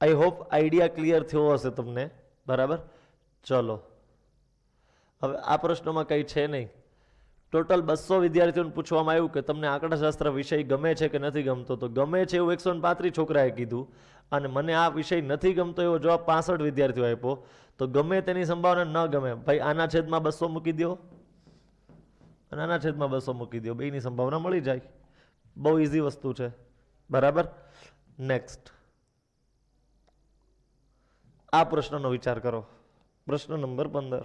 I hope idea clear થયો હશે તમને બરાબર ચલો હવે આ પ્રશ્નોમાં કંઈ છે નહીં ટોટલ બસો વિદ્યાર્થીઓને પૂછવામાં આવ્યું કે તમને આંકડાશાસ્ત્ર વિષય ગમે છે કે નથી ગમતો તો ગમે છે એવું એકસો પાંત્રીસ છોકરાએ કીધું અને મને આ વિષય નથી ગમતો એવો જવાબ પાસઠ વિદ્યાર્થીઓ આપ્યો તો ગમે તેની સંભાવના ન ગમે ભાઈ આના છેદમાં બસો મૂકી દો અને આના છેદમાં બસો મૂકી દો બેની સંભાવના મળી જાય બહુ ઇઝી વસ્તુ છે બરાબર નેક્સ્ટ આ પ્રશ્નનો વિચાર કરો પ્રશ્ન નંબર પંદર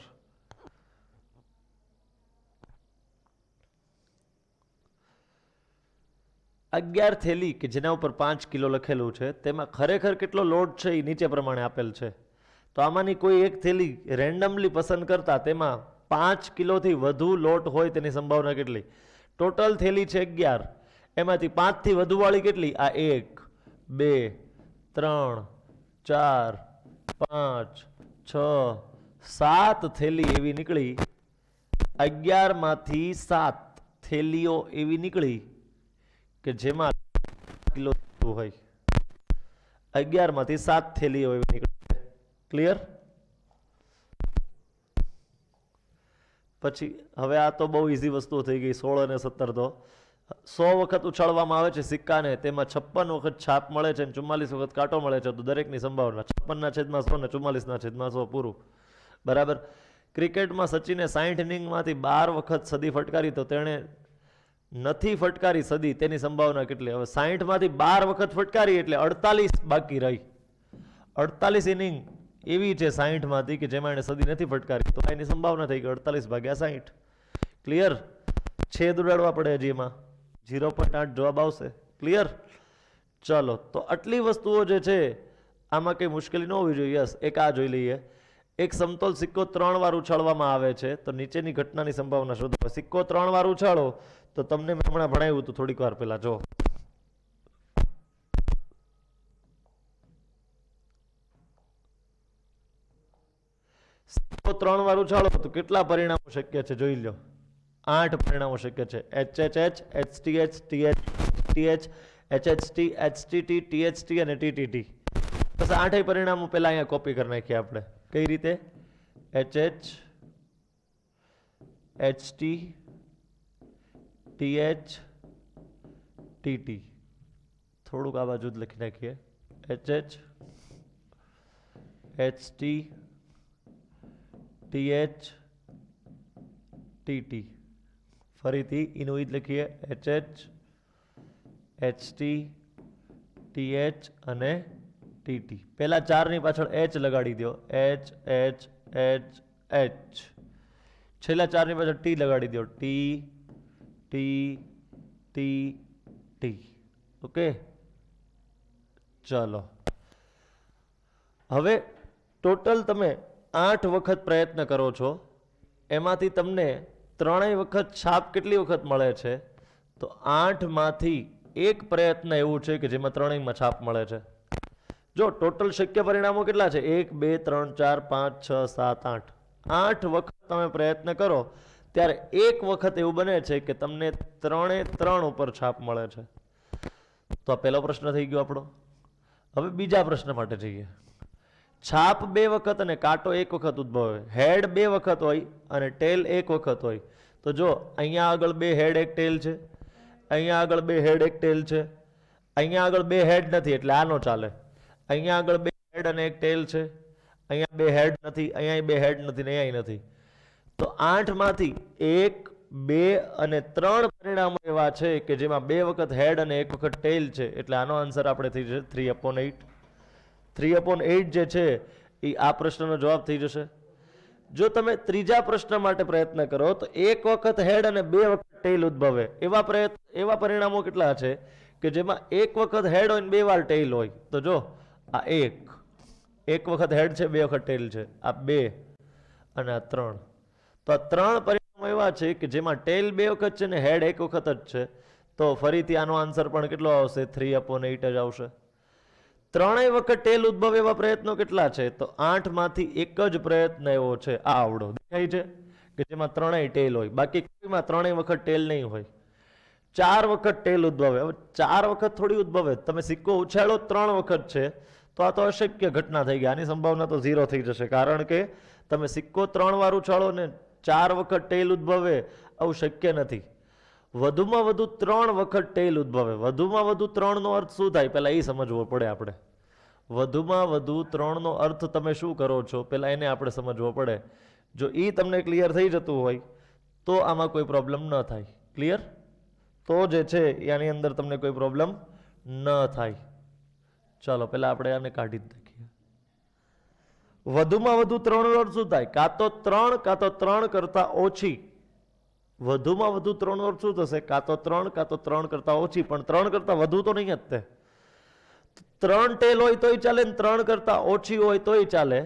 અગિયાર થેલી કે જેના ઉપર પાંચ કિલો લખેલું છે તેમાં ખરેખર કેટલો લોટ છે એ નીચે પ્રમાણે આપેલ છે તો આમાંની કોઈ એક થેલી રેન્ડમલી પસંદ કરતાં તેમાં પાંચ કિલોથી વધુ લોટ હોય તેની સંભાવના કેટલી ટોટલ થેલી છે અગિયાર એમાંથી પાંચથી વધુવાળી કેટલી આ એક બે ત્રણ ચાર પાંચ છ સાત થેલી એવી નીકળી અગિયારમાંથી સાત થેલીઓ એવી નીકળી કે જેમાં કિલો હોય અગિયારમાંથી સાત થેલી હોય નીકળે ક્લિયર પછી હવે આ તો બહુ ઇઝી વસ્તુ થઈ ગઈ સોળ અને સત્તર તો સો વખત ઉછાળવામાં આવે છે સિક્કાને તેમાં છપ્પન વખત છાપ મળે છે અને ચુમ્માલીસ વખત કાંટો મળે છે તો દરેકની સંભાવના છપ્પનના છેદમાં સો ને ચુમ્માલીસના છેદમાં સો પૂરું બરાબર ક્રિકેટમાં સચિને સાઠ ઇનિંગમાંથી બાર વખત સદી ફટકારી તો તેણે નથી ફટકારી સદી તેની સંભાવના કેટલી હવે સાહીઠમાંથી બાર વખત ફટકારી એટલે અડતાલીસ બાકી રહી અડતાલીસ ઇનિંગ એવી છે સાહીઠમાંથી કે જેમાં એણે સદી નથી ફટકારી તો એની સંભાવના થઈ કે અડતાલીસ ભાગ્યા સાહીઠ ક્લિયર છેદ ઉડાડવા પડે હજી એમાં ઝીરો પોઈન્ટ આઠ જવાબ આવશે ક્લિયર ચલો તો આટલી વસ્તુઓ જે છે આમાં કંઈ મુશ્કેલી ન હોવી જોઈએ યસ એક આ જોઈ લઈએ એક સમતોલ સિક્કો ત્રણ વાર ઉછાળવામાં આવે છે તો નીચેની ઘટનાની સંભાવના શોધો સિક્કો ત્રણ વાર ઉછાળો તો તમને મેં હમણાં ભણાવ્યું હતું થોડીક વાર પહેલાં જો ત્રણ વાર ઉછાળો તો કેટલા પરિણામો શક્ય છે જોઈ લો આઠ પરિણામો શક્ય છે H H H H T H T H T H H H T H T T T H T અને ટી ટી ટી બસ આઠેય પરિણામો પહેલાં અહીંયા કોપી કરી નાખીએ આપણે કઈ રીતે H H H T T T H T T થોડુંક આ બાજુ જ લખી નાખીએ H H H T T H T T ફરીથી એનું જ લખીએ H H H T H અને ટીટી પહેલાં ચારની પાછળ એચ લગાડી દો એચ એચ એચ એચ છેલ્લા ચારની પાછળ ટી લગાડી દો T T T T okay ચાલો હવે ટોટલ તમે આઠ વખત પ્રયત્ન કરો છો એમાંથી તમને ત્રણેય વખત છાપ કેટલી વખત મળે છે તો આઠમાંથી એક પ્રયત્ન એવું છે કે જેમાં ત્રણેયમાં છાપ મળે છે જો ટોટલ શક્ય પરિણામો કેટલા છે એક બે ત્રણ ચાર પાંચ છ સાત આઠ આઠ વખત તમે પ્રયત્ન કરો ત્યારે એક વખત એવું બને છે કે તમને ત્રણે ત્રણ ઉપર છાપ મળે છે તો આ પહેલો પ્રશ્ન થઈ ગયો આપણો હવે બીજા પ્રશ્ન માટે જઈએ છાપ બે વખત અને કાંટો એક વખત ઉદ્ભવે હેડ બે વખત હોય અને ટેલ એક વખત હોય તો જો અહીંયા આગળ બે હેડ એક ટેલ છે અહીંયા આગળ બે હેડ એક ટેલ છે અહીંયા આગળ બે હેડ નથી એટલે આનો ચાલે અહીંયા આગળ બે હેડ અને એક ટેલ છે અહીંયા બે હેડ નથી અહીંયા બે હેડ નથી ને અહીંયા નથી તો આઠમાંથી એક બે અને ત્રણ પરિણામો એવા છે કે જેમાં બે વખત હેડ અને એક વખત ટેલ છે એટલે આનો આન્સર આપણે થઈ જશે three upon eight three upon eight જે છે એ આ પ્રશ્નનો જવાબ થઈ જશે જો તમે ત્રીજા પ્રશ્ન માટે પ્રયત્ન કરો તો એક વખત હેડ અને બે વખત ટેલ ઉદ્ભવે એવા પ્રયત્ન એવા પરિણામો કેટલા છે કે જેમાં એક વખત હેડ હોય બે વાર ટેલ હોય તો જો આ એક એક વખત હેડ છે બે વખત ટેલ છે આ બે અને આ ત્રણ તો આ ત્રણ પરિણામો એવા છે કે જેમાં ટેલ બે વખત છે ને હેડ એક વખત જ છે તો ફરીથી આનો આન્સર પણ કેટલો આવશે થ્રી અપોન એઇટ જ આવશે ત્રણેય વખત ટેલ ઉદ્ભવ એવા પ્રયત્નો કેટલા છે તો આઠમાંથી એક જ પ્રયત્ન એવો છે આ આવડો દેખાય છે કે જેમાં ત્રણેય ટેલ હોય બાકી કોઈમાં ત્રણેય વખત ટેલ નહીં હોય ચાર વખત ટેલ ઉદ્ભવે હવે ચાર વખત થોડી ઉદ્ભવે તમે સિક્કો ઉછાળો ત્રણ વખત છે તો આ તો અશક્ય ઘટના થઈ ગઈ આની સંભાવના તો ઝીરો થઈ જશે કારણ કે તમે સિક્કો ત્રણ વાર ઉછાળો ને ચાર વખત ટેલ ઉદ્ભવે આવું શક્ય નથી વધુમાં વધુ ત્રણ વખત ટેલ ઉદ્ભવે વધુમાં વધુ ત્રણનો અર્થ શું થાય પહેલાં એ સમજવો પડે આપણે વધુમાં વધુ ત્રણનો અર્થ તમે શું કરો છો પહેલાં એને આપણે સમજવો પડે જો એ તમને ક્લિયર થઈ જતું હોય તો આમાં કોઈ પ્રોબ્લેમ ન થાય ક્લિયર તો જે છે એની અંદર તમને કોઈ પ્રોબ્લેમ ન થાય ચાલો પહેલાં આપણે આને કાઢી જ દઈએ વધુમાં વધુ ત્રણ અર્થ શું થાય કાં તો ત્રણ કાં તો ત્રણ કરતાં ઓછી વધુમાં વધુ ત્રણ અર્થ શું થશે કાં તો ત્રણ કાં તો ત્રણ કરતાં ઓછી પણ ત્રણ કરતાં વધુ તો નહીં જ તે ત્રણ ટેલ હોય તોય ચાલે ને ત્રણ કરતાં ઓછી હોય તોય ચાલે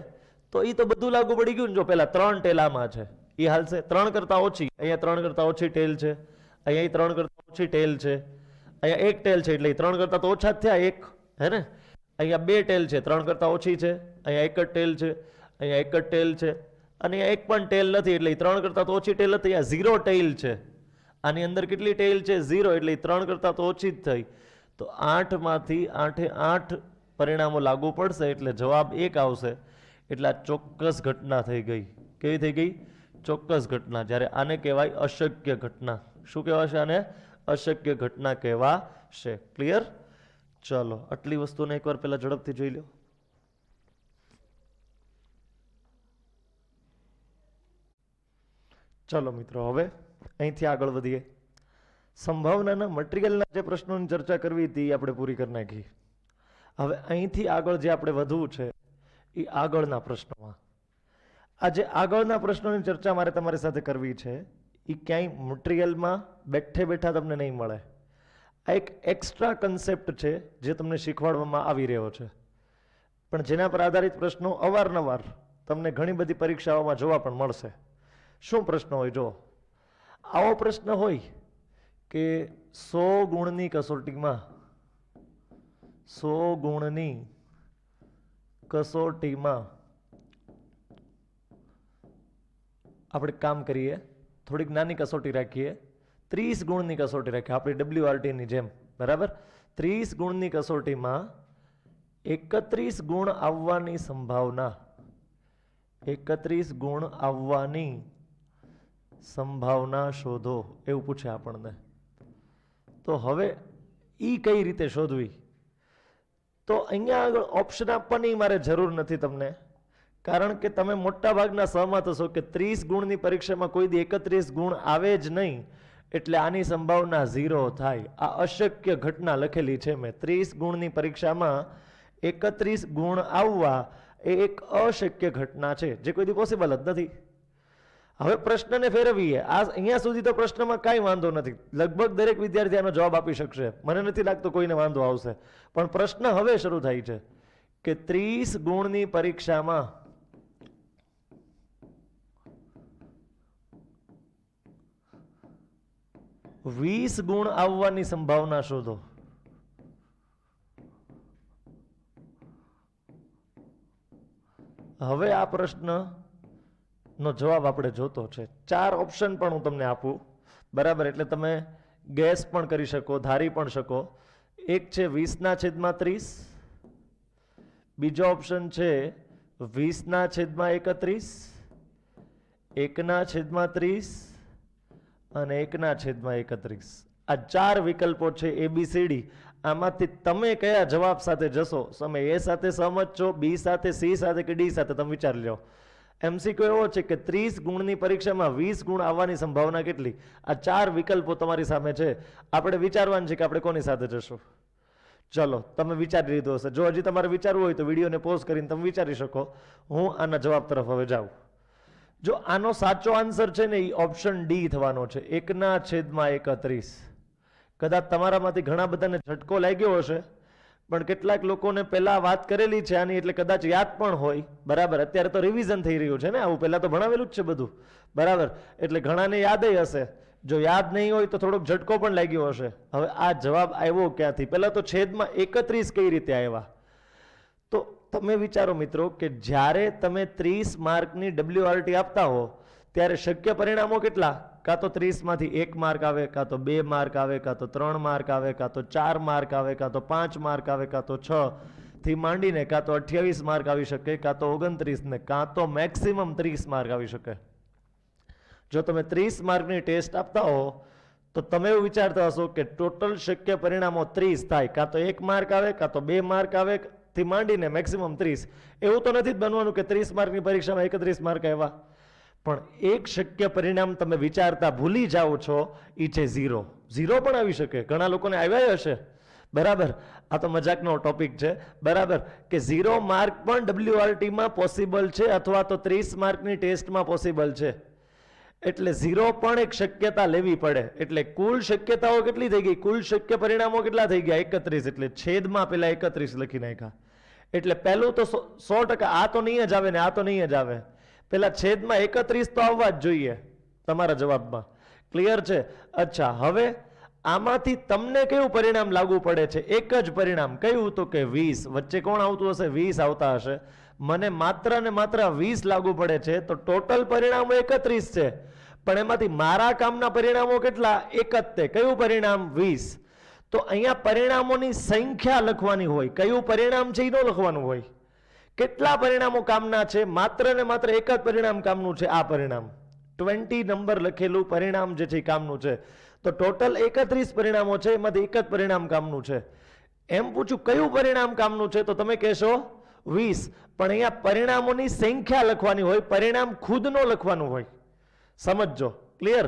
તો એ તો બધું લાગુ પડી ગયું ને જો પહેલાં ત્રણ ટેલામાં છે એ હાલશે ત્રણ કરતાં ઓછી અહીંયા ત્રણ કરતાં ઓછી ટેલ છે અહીંયા ત્રણ કરતાં ઓછી ટેલ છે અહીંયા એક ટેલ છે એટલે ત્રણ કરતાં તો ઓછા જ થયા એક હે ને અહીંયા બે ટેલ છે ત્રણ કરતાં ઓછી છે અહીંયા એક જ ટેલ છે અહીંયા એક જ ટેલ છે અને અહીંયા એક પણ ટેલ નથી એટલે ત્રણ કરતાં તો ઓછી ટેલ હતી અહીંયા ઝીરો ટેલ છે આની અંદર કેટલી ટેલ છે ઝીરો એટલે ત્રણ કરતાં તો ઓછી જ થઈ તો આઠમાંથી આઠે આઠ પરિણામો લાગુ પડશે એટલે જવાબ એક આવશે એટલે આ ચોક્કસ ઘટના થઈ ગઈ કેવી થઈ ગઈ ચોક્કસ ઘટના જ્યારે આને કહેવાય અશક્ય ઘટના શું કહેવાશે આને અશક્ય ઘટના કહેવાશે ક્લિયર ચાલો આટલી વસ્તુને એકવાર પહેલાં ઝડપથી જોઈ લો ચાલો મિત્રો હવે અહીંથી આગળ વધીએ સંભાવનાના મટીરિયલના જે પ્રશ્નોની ચર્ચા કરવી હતી એ આપણે પૂરી કરી નાખી હવે અહીંથી આગળ જે આપણે વધવું છે એ આગળના પ્રશ્નોમાં આ જે આગળના પ્રશ્નોની ચર્ચા મારે તમારી સાથે કરવી છે એ ક્યાંય મટીરિયલમાં બેઠે બેઠા તમને નહીં મળે આ એક એક્સ્ટ્રા કન્સેપ્ટ છે જે તમને શીખવાડવામાં આવી રહ્યો છે પણ જેના પર આધારિત પ્રશ્નો અવારનવાર તમને ઘણી બધી પરીક્ષાઓમાં જોવા પણ મળશે શું પ્રશ્ન હોય જો આવો પ્રશ્ન હોય કે સો ગુણની કસોટીમાં સો ગુણની કસોટીમાં આપણે કામ કરીએ થોડીક નાની કસોટી રાખીએ ત્રીસ ગુણની કસોટી રાખી આપણી ડબલ્યુઆરટીની જેમ બરાબર ત્રીસ ગુણની કસોટીમાં એકત્રીસ ગુણ આવવાની સંભાવના એકત્રીસ ગુણ આવવાની સંભાવના શોધો એવું પૂછે આપણને તો હવે એ કઈ રીતે શોધવી તો અહીંયા આગળ ઓપ્શન આપવાની મારે જરૂર નથી તમને કારણ કે તમે મોટાભાગના સહમત હશો કે ત્રીસ ગુણની પરીક્ષામાં કોઈ દી એકત્રીસ ગુણ આવે જ નહીં એટલે આની સંભાવના ઝીરો થાય આ અશક્ય ઘટના લખેલી છે મેં ત્રીસ ગુણની પરીક્ષામાં એકત્રીસ ગુણ આવવા એ એક અશક્ય ઘટના છે જે કોઈથી પોસિબલ જ નથી હવે પ્રશ્નને ફેરવીએ આ અહીંયા સુધી તો પ્રશ્નમાં કાંઈ વાંધો નથી લગભગ દરેક વિદ્યાર્થી આનો જવાબ આપી શકશે મને નથી લાગતો કોઈને વાંધો આવશે પણ પ્રશ્ન હવે શરૂ થાય છે કે ત્રીસ ગુણની પરીક્ષામાં વીસ ગુણ આવવાની સંભાવના શોધો હવે આ પ્રશ્નનો જવાબ આપણે જોતો છે ચાર ઓપ્શન પણ હું તમને આપું બરાબર એટલે તમે ગેસ પણ કરી શકો ધારી પણ શકો એક છે વીસના છેદમાં ત્રીસ બીજો ઓપ્શન છે વીસના છેદમાં એકત્રીસ એકના છેદમાં ત્રીસ અને એકના છેદમાં એકત્રીસ આ ચાર વિકલ્પો છે એબીસીડી આમાંથી તમે કયા જવાબ સાથે જશો તમે એ સાથે સહમત છો બી સાથે સી સાથે કે ડી સાથે તમે વિચારી લો એમસીક્યુ એવો છે કે ત્રીસ ગુણની પરીક્ષામાં વીસ ગુણ આવવાની સંભાવના કેટલી આ ચાર વિકલ્પો તમારી સામે છે આપણે વિચારવાનું છે કે આપણે કોની સાથે જશું ચલો તમે વિચારી લીધો હશે જો હજી તમારે વિચારવું હોય તો વિડીયોને પોઝ કરીને તમે વિચારી શકો હું આના જવાબ તરફ હવે જાઉં જો આનો સાચો આન્સર છે ને એ ઓપ્શન ડી થવાનો છે એકના છેદમાં એકત્રીસ કદાચ તમારામાંથી ઘણા બધાને ઝટકો લાગ્યો હશે પણ કેટલાક લોકોને પહેલાં વાત કરેલી છે આની એટલે કદાચ યાદ પણ હોય બરાબર અત્યારે તો રિવિઝન થઈ રહ્યું છે ને આવું પહેલાં તો ભણાવેલું જ છે બધું બરાબર એટલે ઘણાને યાદ હશે જો યાદ નહીં હોય તો થોડોક ઝટકો પણ લાગ્યો હશે હવે આ જવાબ આવ્યો ક્યાંથી પહેલાં તો છેદમાં એકત્રીસ કઈ રીતે આવ્યા તમે વિચારો મિત્રો કે જ્યારે તમે ત્રીસ માર્કની ડબલ્યુઆરટી આપતા હો ત્યારે શક્ય પરિણામો કેટલા કાં તો ત્રીસમાંથી એક માર્ક આવે કાં તો બે માર્ક આવે કાં તો ત્રણ માર્ક આવે કાં તો ચાર માર્ક આવે કાં તો પાંચ માર્ક આવે કાં તો છ થી માંડીને કાં તો અઠ્યાવીસ માર્ક આવી શકે કાં તો ઓગણત્રીસ ને કાં તો મેક્સિમમ ત્રીસ માર્ક આવી શકે જો તમે ત્રીસ માર્કની ટેસ્ટ આપતા હો તો તમે એવું વિચારતા હશો કે ટોટલ શક્ય પરિણામો ત્રીસ થાય કાં તો એક માર્ક આવે કાં તો બે માર્ક આવે થી માંડીને મેક્સિમમ ત્રીસ એવું તો નથી જ બનવાનું કે ત્રીસ માર્કની પરીક્ષામાં એકત્રીસ માર્ક એવા પણ એક શક્ય પરિણામ તમે વિચારતા ભૂલી જાઓ છો એ છે ઝીરો ઝીરો પણ આવી શકે ઘણા લોકોને આવ્યા હશે બરાબર આ તો મજાકનો ટોપિક છે બરાબર કે ઝીરો માર્ક પણ ડબલ્યુઆરટીમાં પોસિબલ છે અથવા તો ત્રીસ માર્કની ટેસ્ટમાં પોસિબલ છે એટલે ઝીરો પણ એક શક્યતા લેવી પડે એટલે કુલ શક્યતાઓ કેટલી થઈ ગઈ કુલ શક્ય પરિણામો કેટલા થઈ ગયા એકત્રીસ એટલે છેદમાં પેલા એકત્રીસ લખી નાખ્યા એટલે પહેલું તો સો ટકા આ તો નહીં જ આવે ને આ તો નહીં જ આવે પેલા છેદમાં એકત્રીસ તો આવવા જ જોઈએ તમારા જવાબમાં ક્લિયર છે અચ્છા હવે આમાંથી તમને કયું પરિણામ લાગુ પડે છે એક જ પરિણામ કયું તો કે વીસ વચ્ચે કોણ આવતું હશે વીસ આવતા હશે મને માત્ર ને માત્ર વીસ લાગુ પડે છે તો ટોટલ પરિણામ એકત્રીસ છે પણ એમાંથી મારા કામના પરિણામો કેટલા એકતે કયું પરિણામ વીસ તો અહીંયા પરિણામોની સંખ્યા લખવાની હોય કયું પરિણામ છે એ ન લખવાનું હોય કેટલા પરિણામો કામના છે માત્ર ને માત્ર એક જ પરિણામ કામનું છે આ પરિણામ ટ્વેન્ટી નંબર લખેલું પરિણામ જે છે કામનું છે તો ટોટલ એકત્રીસ પરિણામો છે એમાંથી એક જ પરિણામ કામનું છે એમ પૂછ્યું કયું પરિણામ કામનું છે તો તમે કહેશો વીસ પણ અહીંયા પરિણામોની સંખ્યા લખવાની હોય પરિણામ ખુદ નો લખવાનું હોય સમજજો ક્લિયર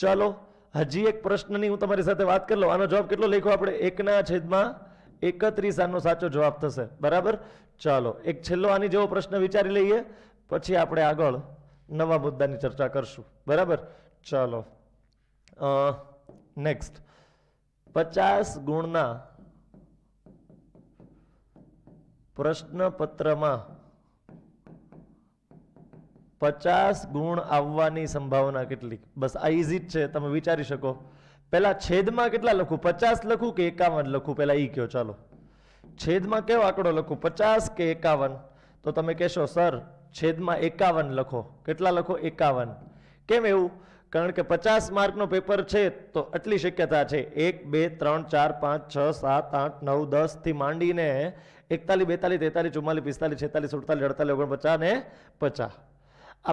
ચલો હજી એક પ્રશ્નની હું તમારી સાથે વાત કરી લઉં આનો જવાબ કેટલો લખ્યો આપણે એકના છેદમાં એકત્રીસ આનો સાચો જવાબ થશે બરાબર ચાલો એક છેલ્લો આની જેવો પ્રશ્ન વિચારી લઈએ પછી આપણે આગળ નવા મુદ્દાની ચર્ચા કરશું બરાબર ચાલો નેક્સ્ટ પચાસ ગુણના પ્રશ્નપત્રમાં પચાસ ગુણ આવવાની સંભાવના કેટલી બસ આ ઇઝી જ છે તમે વિચારી શકો પહેલાં છેદમાં કેટલા લખું પચાસ લખું કે એકાવન લખું પહેલાં એ કહો ચાલો છેદમાં કેવો આંકડો લખું પચાસ કે એકાવન તો તમે કહેશો સર છેદમાં એકાવન લખો કેટલા લખો એકાવન કેમ એવું કારણ કે પચાસ માર્કનો પેપર છે તો આટલી શક્યતા છે એક બે ત્રણ ચાર પાંચ છ સાત આઠ નવ દસથી માંડીને એકતાલીસ બેતાલીસ તેતાલીસ ચુમ્માલીસ પિસ્તાલીસ છેતાલીસ સુડતાલીસ અડતાલીસ ઓગણપચાસ ને પચાસ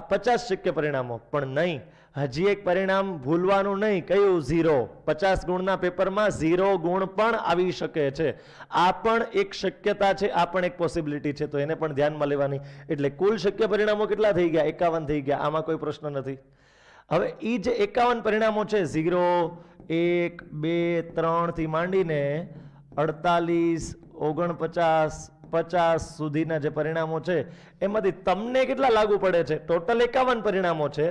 આ પચાસ શક્ય પરિણામો પણ નહીં હજી એક પરિણામ ભૂલવાનું નહીં કયું ઝીરો પચાસ ગુણના પેપરમાં ઝીરો ગુણ પણ આવી શકે છે આ પણ એક શક્યતા છે આ પણ એક પોસિબિલિટી છે તો એને પણ ધ્યાનમાં લેવાની એટલે કુલ શક્ય પરિણામો કેટલા થઈ ગયા એકાવન થઈ ગયા આમાં કોઈ પ્રશ્ન નથી હવે એ જે એકાવન પરિણામો છે ઝીરો એક બે ત્રણથી માંડીને અડતાલીસ ઓગણપચાસ પચાસ સુધીના જે પરિણામો છે એમાંથી તમને કેટલા લાગુ પડે છે ટોટલ એકાવન પરિણામો છે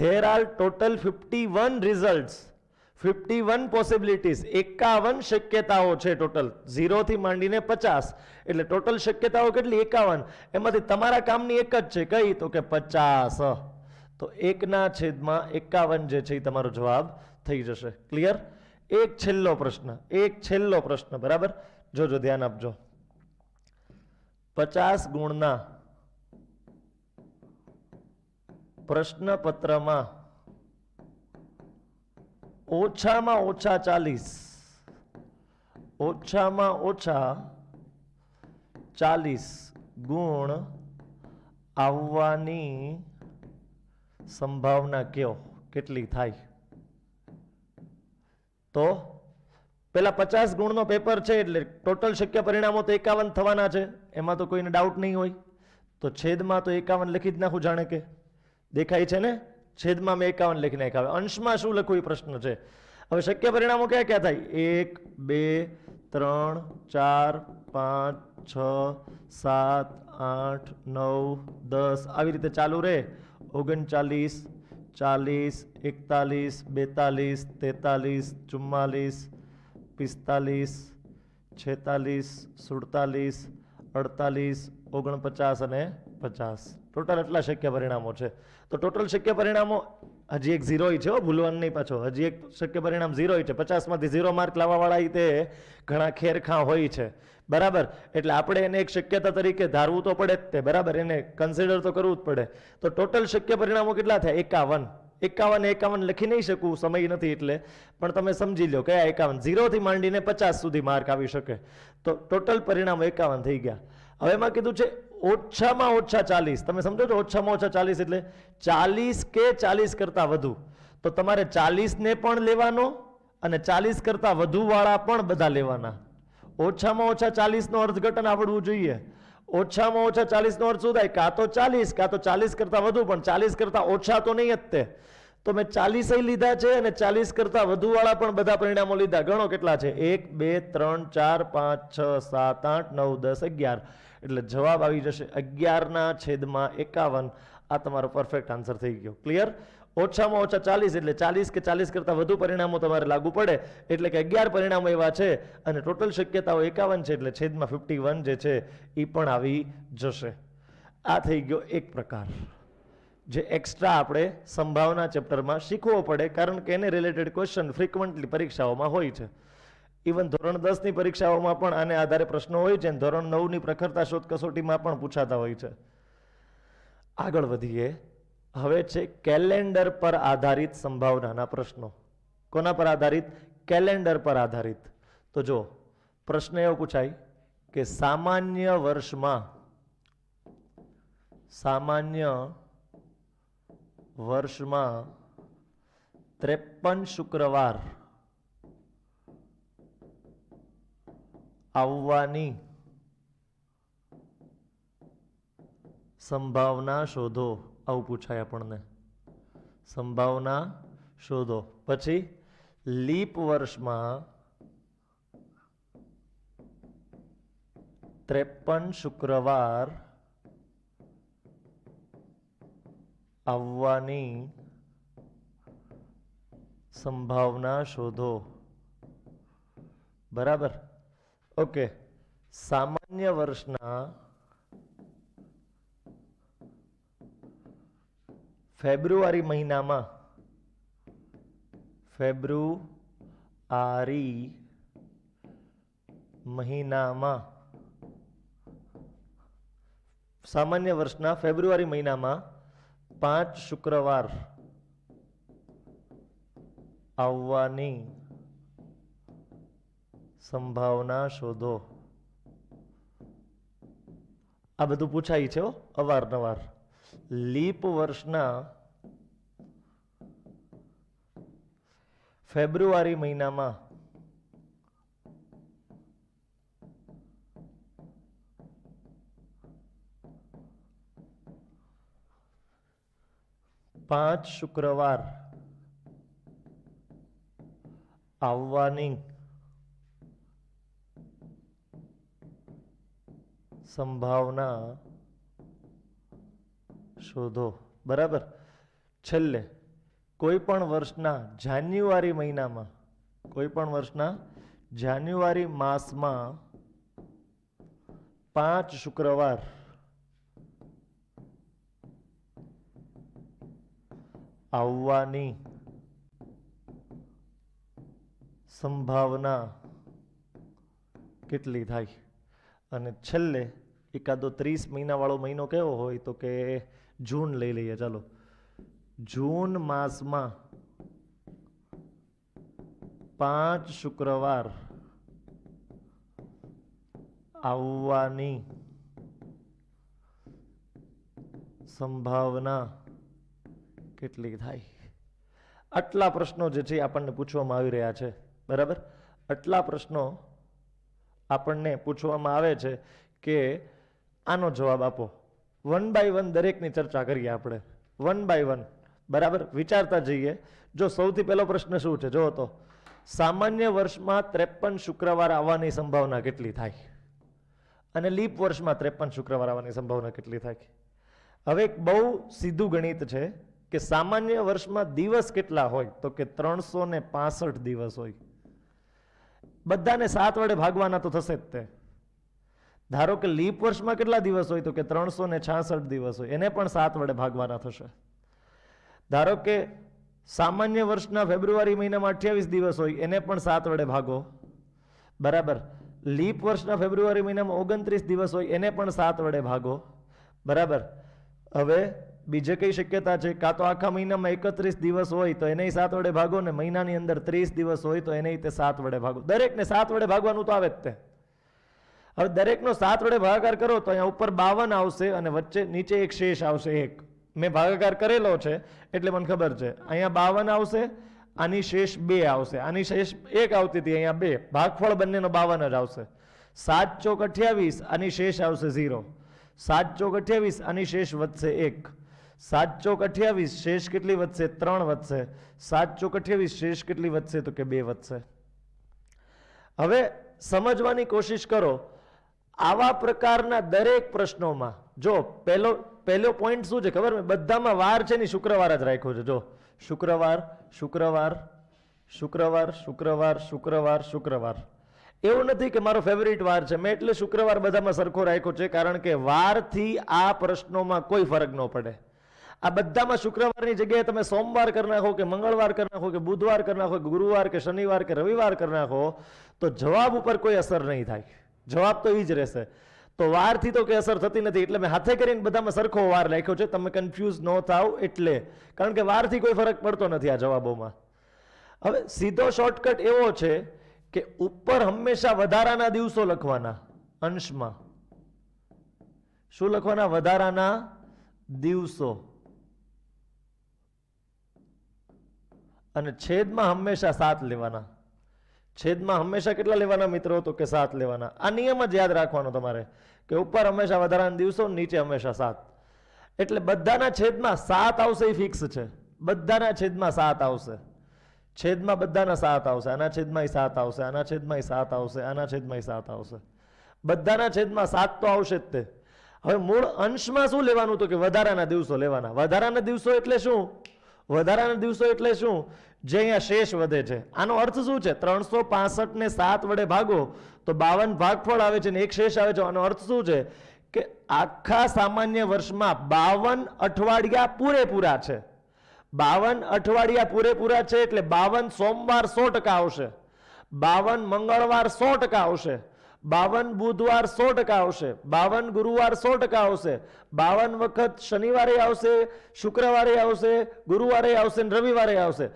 there are total fifty one results fifty one possibilities એકાવન શક્યતાઓ છે ટોટલ ઝીરોથી માંડીને પચાસ એટલે ટોટલ શક્યતાઓ કેટલી એકાવન એમાંથી તમારા કામની એક જ છે કઈ તો કે પચાસ તો એકના છેદમાં એકાવન જે છે એ તમારો જવાબ થઈ જશે ક્લિયર એક છેલ્લો પ્રશ્ન એક છેલ્લો પ્રશ્ન બરાબર જોજો ધ્યાન આપજો પચાસ ગુણના પ્રશ્નપત્રમાં ઓછામાં ઓછા ચાલીસ ઓછામાં ઓછા ચાલીસ ગુણ આવવાની સંભાવના કયો કેટલી થાય તો પેલા પચાસ ગુણનો પેપર છે એટલે ટોટલ શક્ય પરિણામો તો એકાવન થવાના છે એમાં તો કોઈને ડાઉટ નહીં હોય તો છેદમાં તો એકાવન લખી જ નાખું જાણે કે દેખાય છે ને છેદમાં મેં એકાવન લખી નાખ્યા અંશમાં શું લખવું એ પ્રશ્ન છે હવે શક્ય પરિણામો ક્યાં ક્યાં થાય એક બે ત્રણ ચાર પાંચ છ સાત આઠ નવ દસ આવી રીતે ચાલુ રહે ઓગણચાલીસ ચાલીસ એકતાલીસ બેતાલીસ તેતાલીસ ચુમ્માલીસ પિસ્તાલીસ છેતાલીસ સુડતાલીસ અડતાલીસ ઓગણપચાસ અને પચાસ ટોટલ એટલા શક્ય પરિણામો છે તો ટોટલ શક્ય પરિણામો હજી એક ઝીરોય છે ભૂલવાનું નહીં પાછો હજી એક શક્ય પરિણામ ઝીરો છે પચાસમાંથી ઝીરો માર્ક લાવવાવાળા તે ઘણા ખેરખાં હોય છે બરાબર એટલે આપણે એને એક શક્યતા તરીકે ધારવું તો પડે જ તે બરાબર એને કન્સિડર તો કરવું જ પડે તો ટોટલ શક્ય પરિણામો કેટલા થયા એકાવન એકાવન એકાવન લખી નહીં શકું સમય નથી એટલે પણ તમે સમજી લો કયા એકાવન ઝીરોથી માંડીને પચાસ સુધી માર્ક આવી શકે તો ટોટલ પરિણામ એકાવન થઈ ગયા હવે એમાં કીધું છે ઓછામાં ઓછા ચાલીસ તમે સમજો છો ઓછામાં ઓછા ચાલીસ એટલે ચાલીસ કે ચાલીસ કરતાં વધુ તો તમારે ચાલીસને પણ લેવાનો અને ચાલીસ કરતાં વધુવાળા પણ બધા લેવાના ઓછામાં ઓછા ચાલીસનો અર્થઘટન આવડવું જોઈએ ઓછામાં ઓછા ચાલીસનો અર્થ શું થાય કાં તો ચાલીસ કાં તો ચાલીસ કરતાં વધુ પણ ચાલીસ કરતાં ઓછા તો નહીં જ તો મેં ચાલીસે લીધા છે અને ચાલીસ કરતાં વધુવાળા પણ બધા પરિણામો લીધા ગણો કેટલા છે એક બે ત્રણ ચાર પાંચ છ સાત આઠ નવ દસ અગિયાર એટલે જવાબ આવી જશે અગિયારના છેદમાં એકાવન આ તમારો પરફેક્ટ આન્સર થઈ ગયો ક્લિયર ઓછામાં ઓછા ચાલીસ એટલે ચાલીસ કે ચાલીસ કરતા વધુ પરિણામો તમારે લાગુ પડે એટલે કે અગિયાર પરિણામો એવા છે અને ટોટલ શક્યતાઓ એકાવન છે એટલે છેદમાં ફિફ્ટી વન જે છે એ પણ આવી જશે આ થઈ ગયો એક પ્રકાર જે એક્સ્ટ્રા આપણે સંભાવના ચેપ્ટરમાં શીખવો પડે કારણ કે એને રિલેટેડ ક્વેશ્ચન ફ્રિકવન્ટલી પરીક્ષાઓમાં હોય છે ઇવન ધોરણ દસની પરીક્ષાઓમાં પણ આને આધારે પ્રશ્નો હોય છે ધોરણ નવની પ્રખરતા શોધ કસોટીમાં પણ પૂછાતા હોય છે આગળ વધીએ હવે છે કેલેન્ડર પર આધારિત સંભાવનાના પ્રશ્નો કોના પર આધારિત કેલેન્ડર પર આધારિત તો જો પ્રશ્ન એવો પૂછાય કે સામાન્ય વર્ષમાં સામાન્ય વર્ષમાં ત્રેપન શુક્રવાર આવવાની સંભાવના શોધો આવું પૂછાય આપણને સંભાવના શોધો પછી લીપ વર્ષમાં ત્રેપન શુક્રવાર આવવાની સંભાવના શોધો બરાબર ઓકે સામાન્ય વર્ષના ફેબ્રુઆરી મહિનામાં ફેબ્રુઆરી મહિનામાં સામાન્ય વર્ષના ફેબ્રુઆરી મહિનામાં પાંચ શુક્રવાર આવવાની સંભાવના શોધો આ બધું પૂછાય છે અવારનવાર લીપ વર્ષના फेब्रुआरी महीना में पांच शुक्रवार संभावना शोधो बराबर छल्ले કોઈ પણ વર્ષના જાન્યુઆરી મહિનામાં કોઈ પણ વર્ષના જાન્યુઆરી માસમાં પાંચ શુક્રવાર આવવાની સંભાવના કેટલી થાય અને છેલ્લે એકાદો ત્રીસ મહિનાવાળો મહિનો કેવો હોય તો કે જૂન લઈ લઈએ ચાલો જૂન માસમાં પાંચ શુક્રવાર આવવાની સંભાવના કેટલી થાય આટલા પ્રશ્નો જે છે આપણને પૂછવામાં આવી રહ્યા છે બરાબર આટલા પ્રશ્નો આપણને પૂછવામાં આવે છે કે આનો જવાબ આપો વન બાય વન દરેકની ચર્ચા કરીએ આપણે વન બાય વન બરાબર વિચારતા જઈએ જો સૌથી પહેલો પ્રશ્ન શું છે જો તો સામાન્ય વર્ષમાં ત્રેપન શુક્રવાર આવવાની સંભાવના કેટલી થાય અને લીપ વર્ષમાં ત્રેપન શુક્રવાર આવવાની સંભાવના કેટલી થાય હવે એક બહુ સીધું ગણિત છે કે સામાન્ય વર્ષમાં દિવસ કેટલા હોય તો કે ત્રણસો ને પાસઠ દિવસ હોય બધાને સાત વડે ભાગવાના તો થશે જ તે ધારો કે લીપ વર્ષમાં કેટલા દિવસ હોય તો કે ત્રણસો ને છાસઠ દિવસ હોય એને પણ સાત વડે ભાગવાના થશે ધારો કે સામાન્ય વર્ષના ફેબ્રુઆરી મહિનામાં અઠ્યાવીસ દિવસ હોય એને પણ સાત વડે ભાગો બરાબર લીપ વર્ષના ફેબ્રુઆરી મહિનામાં ઓગણત્રીસ દિવસ હોય એને પણ સાત વડે ભાગો બરાબર હવે બીજે કઈ શક્યતા છે કાં તો આખા મહિનામાં એકત્રીસ દિવસ હોય તો એને સાત વડે ભાગો ને મહિનાની અંદર ત્રીસ દિવસ હોય તો એને તે સાત વડે ભાગો દરેકને સાત વડે ભાગવાનું તો આવે જ તે હવે દરેકનો સાત વડે ભાગાકાર કરો તો અહીંયા ઉપર બાવન આવશે અને વચ્ચે નીચે એક શેષ આવશે એક મેં ભાગાકાર કરેલો છે એટલે મને ખબર છે અહીંયા બાવન આવશે આની શેષ બે આવશે આની શેષ એક આવતી હતી અહીંયા બે ભાગફળ બંનેનો બાવન જ આવશે સાત ચોક અઠ્યાવીસ આની શેષ આવશે ઝીરો સાત ચોક અઠ્યાવીસ આની શેષ વધશે એક સાત ચોક અઠ્યાવીસ શેષ કેટલી વધશે ત્રણ વધશે સાત ચોક અઠ્યાવીસ શેષ કેટલી વધશે તો કે બે વધશે હવે સમજવાની કોશિશ કરો આવા પ્રકારના દરેક પ્રશ્નોમાં જો પહેલો પહેલો પોઈન્ટ શું છે ખબર બધામાં વાર છે ને શુક્રવાર જ રાખ્યો છે જો શુક્રવાર શુક્રવાર શુક્રવાર શુક્રવાર શુક્રવાર શુક્રવાર એવું નથી કે મારો ફેવરિટ વાર છે મેં એટલે શુક્રવાર બધામાં સરખો રાખ્યો છે કારણ કે વારથી આ પ્રશ્નોમાં કોઈ ફરક ન પડે આ બધામાં શુક્રવારની જગ્યાએ તમે સોમવાર કરી નાખો કે મંગળવાર કરી નાખો કે બુધવાર કરી નાખો કે ગુરુવાર કે શનિવાર કે રવિવાર કરી નાખો તો જવાબ ઉપર કોઈ અસર નહીં થાય જવાબ તો એ જ રહેશે તો વારથી તો કંઈ અસર થતી નથી એટલે મેં હાથે કરીને બધામાં સરખો વાર લખ્યો છે તમે કન્ફ્યુઝ ન થાવ એટલે કારણ કે વારથી કોઈ ફરક પડતો નથી આ જવાબોમાં હવે સીધો શોર્ટકટ એવો છે કે ઉપર હંમેશા વધારાના દિવસો લખવાના અંશમાં શું લખવાના વધારાના દિવસો અને છેદમાં હંમેશા સાથ લેવાના છેદમાં હંમેશા કેટલા લેવાના મિત્રો તો કે સાત લેવાના આ નિયમ જ યાદ રાખવાનો તમારે કે ઉપર હંમેશા વધારાના દિવસો નીચે હંમેશા સાત એટલે બધાના છેદમાં સાત આવશે એ ફિક્સ છે બધાના છેદમાં સાત આવશે છેદમાં બધાના સાત આવશે આના છેદમાં સાત આવશે આના છેદમાં સાત આવશે આના છેદમાં સાત આવશે બધાના છેદમાં સાત તો આવશે જ તે હવે મૂળ અંશમાં શું લેવાનું તો કે વધારાના દિવસો લેવાના વધારાના દિવસો એટલે શું વધારાના દિવસો એટલે શું જે અહીંયા શેષ વધે છે આનો અર્થ શું છે ત્રણસો પાસઠને સાત વડે ભાગો તો બાવન ભાગફળ આવે છે ને એક શેષ આવે છે આનો અર્થ શું છે કે આખા સામાન્ય વર્ષમાં બાવન અઠવાડિયા પૂરેપૂરા છે બાવન અઠવાડિયા પૂરેપૂરા છે એટલે બાવન સોમવાર સો ટકા આવશે બાવન મંગળવાર સો ટકા આવશે બાવન બુધવાર સો ટકા આવશે બાવન ગુરુવાર સો ટકા આવશે બાવન વખત શનિવારે આવશે શુક્રવારે આવશે ગુરુવારે આવશે ને રવિવારે આવશે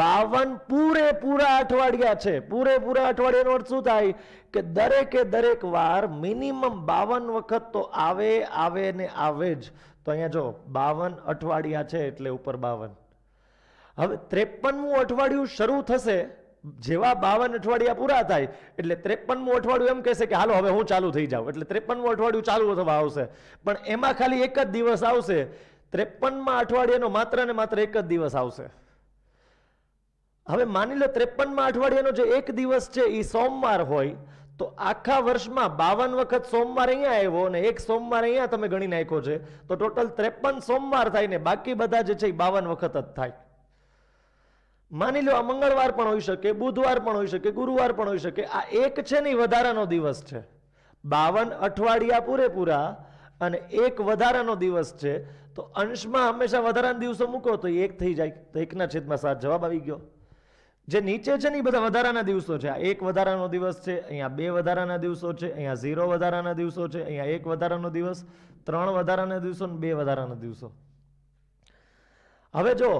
બાવન પૂરેપૂરા અઠવાડિયા છે પૂરેપૂરા અઠવાડિયાનો અર્થ શું થાય કે દરેકે દરેક વાર મિનિમમ બાવન વખત તો આવે આવે ને આવે જ તો અહીંયા જો બાવન અઠવાડિયા છે એટલે ઉપર બાવન હવે ત્રેપનમું અઠવાડિયું શરૂ થશે જેવા બાવન અઠવાડિયા પૂરા થાય એટલે ત્રેપનમું અઠવાડિયું એમ કહેશે કે હાલો હવે હું ચાલુ થઈ જાઉં એટલે ત્રેપનમું અઠવાડિયું ચાલુ થવા આવશે પણ એમાં ખાલી એક જ દિવસ આવશે ત્રેપનમાં અઠવાડિયાનો માત્ર ને માત્ર એક જ દિવસ આવશે હવે માની લો ત્રેપનમાં અઠવાડિયાનો જે એક દિવસ છે એ સોમવાર હોય તો આખા વર્ષમાં બાવન વખત સોમવાર અહીંયા આવ્યો અને એક સોમવાર અહીંયા તમે ગણી નાખ્યો છે તો ટોટલ ત્રેપન સોમવાર થાય ને બાકી બધા જે છે એ બાવન વખત જ થાય માની લો આ મંગળવાર પણ હોઈ શકે બુધવાર પણ હોઈ શકે ગુરુવાર પણ હોઈ શકે આ એક છે ને વધારાનો દિવસ છે બાવન અઠવાડિયા પૂરેપૂરા અને એક વધારાનો દિવસ છે તો અંશમાં હંમેશા વધારાના દિવસો મૂકો તો એક થઈ જાય તો એકના છેદમાં સાત જવાબ આવી ગયો જે નીચે છે ને એ બધા વધારાના દિવસો છે આ એક વધારાનો દિવસ છે અહીંયા બે વધારાના દિવસો છે અહીંયા ઝીરો વધારાના દિવસો છે અહીંયા એક વધારાનો દિવસ ત્રણ વધારાના દિવસો ને બે વધારાના દિવસો હવે જો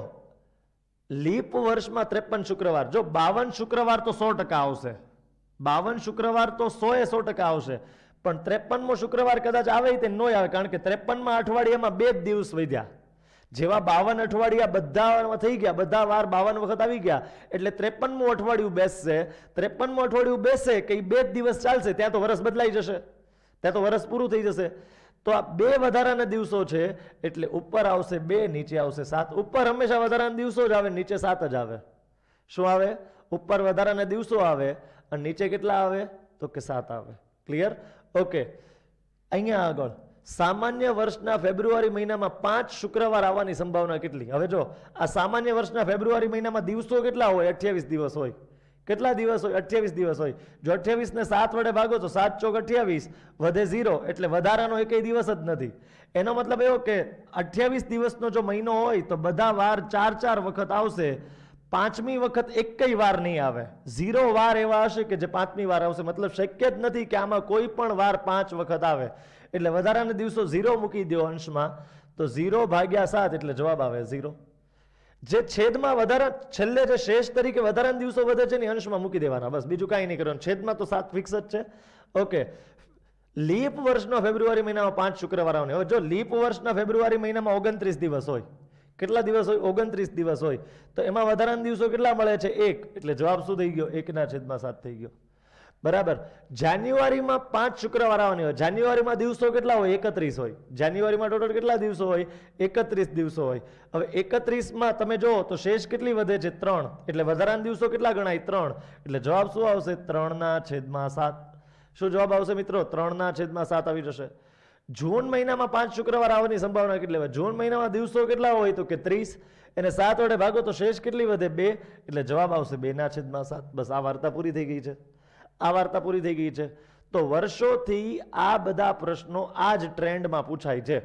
લીપ વર્ષમાં ત્રેપન શુક્રવાર જો બાવન શુક્રવાર તો સો ટકા આવશે બાવન શુક્રવાર તો સોએ સો ટકા આવશે પણ ત્રેપનમો શુક્રવાર કદાચ આવે તે ન આવે કારણ કે ત્રેપનમાં અઠવાડિયામાં બે જ દિવસ વધ્યા જેવા બાવન અઠવાડિયા બધા થઈ ગયા બધા વાર બાવન વખત આવી ગયા એટલે ત્રેપનમું અઠવાડિયું બેસશે ત્રેપનમું અઠવાડિયું બેસે કે બે જ દિવસ ચાલશે ત્યાં તો વરસ બદલાઈ જશે ત્યાં તો વરસ પૂરું થઈ જશે તો આ બે વધારાના દિવસો છે એટલે ઉપર આવશે બે નીચે આવશે સાત ઉપર હંમેશા વધારાના દિવસો જ આવે નીચે સાત જ આવે શું આવે ઉપર વધારાના દિવસો આવે અને નીચે કેટલા આવે તો કે સાત આવે ક્લિયર ઓકે અહીંયા આગળ સામાન્ય વર્ષના ફેબ્રુઆરી મહિનામાં પાંચ શુક્રવાર આવવાની સંભાવના કેટલી હવે જો આ સામાન્ય વર્ષના ફેબ્રુઆરી મહિનામાં દિવસો કેટલા હોય અઠ્યાવીસ દિવસ હોય કેટલા દિવસ હોય અઠ્યાવીસ દિવસ હોય જો અઠ્યાવીસને સાત વડે ભાગો તો સાત ચોક અઠ્યાવીસ વધે ઝીરો એટલે વધારાનો એકય દિવસ જ નથી એનો મતલબ એવો કે અઠ્યાવીસ દિવસનો જો મહિનો હોય તો બધા વાર ચાર ચાર વખત આવશે પાંચમી વખત એકય વાર નહીં આવે ઝીરો વાર એવા હશે કે જે પાંચમી વાર આવશે મતલબ શક્ય જ નથી કે આમાં કોઈ પણ વાર પાંચ વખત આવે એટલે વધારાના દિવસો ઝીરો મૂકી દો અંશમાં તો ઝીરો ભાગ્યા સાત એટલે જવાબ આવે ઝીરો જે છેદમાં વધારા છેલ્લે જે શેષ તરીકે વધારાના દિવસો વધે છે ને અંશમાં મૂકી દેવાના બસ બીજું કાંઈ નહીં કરવાનું છેદમાં તો સાત ફિક્સ જ છે ઓકે લીપ વર્ષનો ફેબ્રુઆરી મહિનામાં પાંચ શુક્રવાર આવે જો લીપ વર્ષના ફેબ્રુઆરી મહિનામાં ઓગણત્રીસ દિવસ હોય કેટલા દિવસ હોય ઓગણત્રીસ દિવસ હોય તો એમાં વધારાના દિવસો કેટલા મળે છે એક એટલે જવાબ શું થઈ ગયો એકના છેદમાં સાત થઈ ગયો બરાબર જાન્યુઆરીમાં પાંચ શુક્રવાર આવવાની હોય જાન્યુઆરીમાં દિવસો કેટલા હોય એકત્રીસ હોય જાન્યુઆરીમાં ટોટલ કેટલા દિવસો હોય એકત્રીસ દિવસો હોય હવે એકત્રીસમાં તમે જુઓ તો શેષ કેટલી વધે છે ત્રણ એટલે વધારાના દિવસો કેટલા ગણાય ત્રણ એટલે જવાબ શું આવશે ત્રણના છેદમાં સાત શું જવાબ આવશે મિત્રો ત્રણના છેદમાં સાત આવી જશે જૂન મહિનામાં પાંચ શુક્રવાર આવવાની સંભાવના કેટલી હોય જૂન મહિનામાં દિવસો કેટલા હોય તો કે ત્રીસ એને સાત વડે ભાગો તો શેષ કેટલી વધે બે એટલે જવાબ આવશે બેના છેદમાં સાત બસ આ વાર્તા પૂરી થઈ ગઈ છે આ વાર્તા પૂરી થઈ ગઈ છે તો વર્ષોથી આ બધા પ્રશ્નો આ જ ટ્રેન્ડમાં પૂછાય છે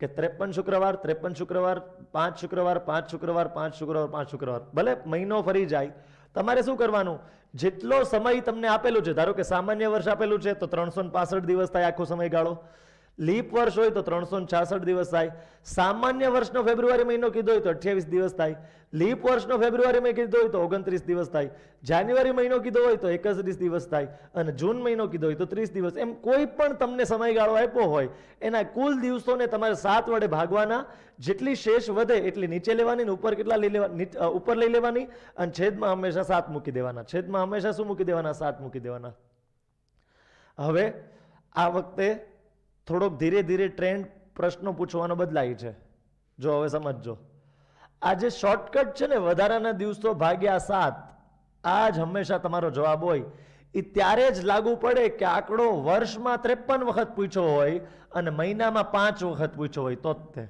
કે ત્રેપન શુક્રવાર ત્રેપન શુક્રવાર પાંચ શુક્રવાર પાંચ શુક્રવાર પાંચ શુક્રવાર પાંચ શુક્રવાર ભલે મહિનો ફરી જાય તમારે શું કરવાનું જેટલો સમય તમને આપેલો છે ધારો કે સામાન્ય વર્ષ આપેલું છે તો ત્રણસો દિવસ થાય આખો સમયગાળો લીપ વર્ષ હોય તો ત્રણસો છાસઠ દિવસ થાય સામાન્ય વર્ષનો ફેબ્રુઆરી મહિનો કીધો હોય તો અઠ્યાવીસ દિવસ થાય લીપ વર્ષનો ફેબ્રુઆરી મહિનો કીધો હોય તો ઓગણત્રીસ દિવસ થાય જાન્યુઆરી મહિનો કીધો હોય તો એકત્રીસ દિવસ થાય અને જૂન મહિનો કીધો હોય તો ત્રીસ દિવસ એમ કોઈ પણ તમને સમયગાળો આપ્યો હોય એના કુલ દિવસોને તમારે સાત વડે ભાગવાના જેટલી શેષ વધે એટલી નીચે લેવાની ઉપર કેટલા લઈ લેવાની ઉપર લઈ લેવાની અને છેદમાં હંમેશા સાત મૂકી દેવાના છેદમાં હંમેશા શું મૂકી દેવાના સાત મૂકી દેવાના હવે આ વખતે થોડોક ધીરે ધીરે ટ્રેન્ડ પ્રશ્નો પૂછવાનો બદલાય છે જો હવે સમજજો આજે શોર્ટકટ છે ને વધારાના દિવસો ભાગ્યા સાત આ જ હંમેશા તમારો જવાબ હોય એ ત્યારે જ લાગુ પડે કે આંકડો વર્ષમાં ત્રેપન વખત પૂછ્યો હોય અને મહિનામાં પાંચ વખત પૂછ્યો હોય તો જ તે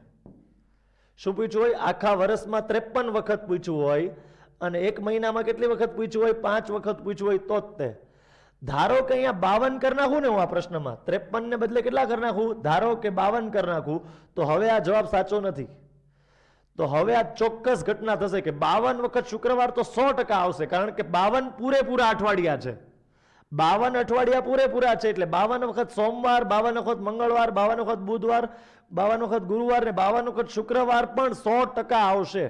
શું પૂછ્યું હોય આખા વર્ષમાં ત્રેપન વખત પૂછ્યું હોય અને એક મહિનામાં કેટલી વખત પૂછ્યું હોય પાંચ વખત પૂછ્યું હોય તો જ તે ધારો કે અહીંયા બાવન કરી નાખું ને હું આ પ્રશ્નમાં ત્રેપન ને બદલે કેટલા કરી નાખું ધારો કે બાવન કરી નાખું તો હવે આ જવાબ સાચો નથી તો હવે આ ચોક્કસ ઘટના થશે કે બાવન વખત શુક્રવાર તો સો ટકા આવશે કારણ કે બાવન પૂરેપૂરા અઠવાડિયા છે બાવન અઠવાડિયા પૂરેપૂરા છે એટલે બાવન વખત સોમવાર બાવન વખત મંગળવાર બાવન વખત બુધવાર બાવન વખત ગુરુવાર ને બાવન વખત શુક્રવાર પણ સો ટકા આવશે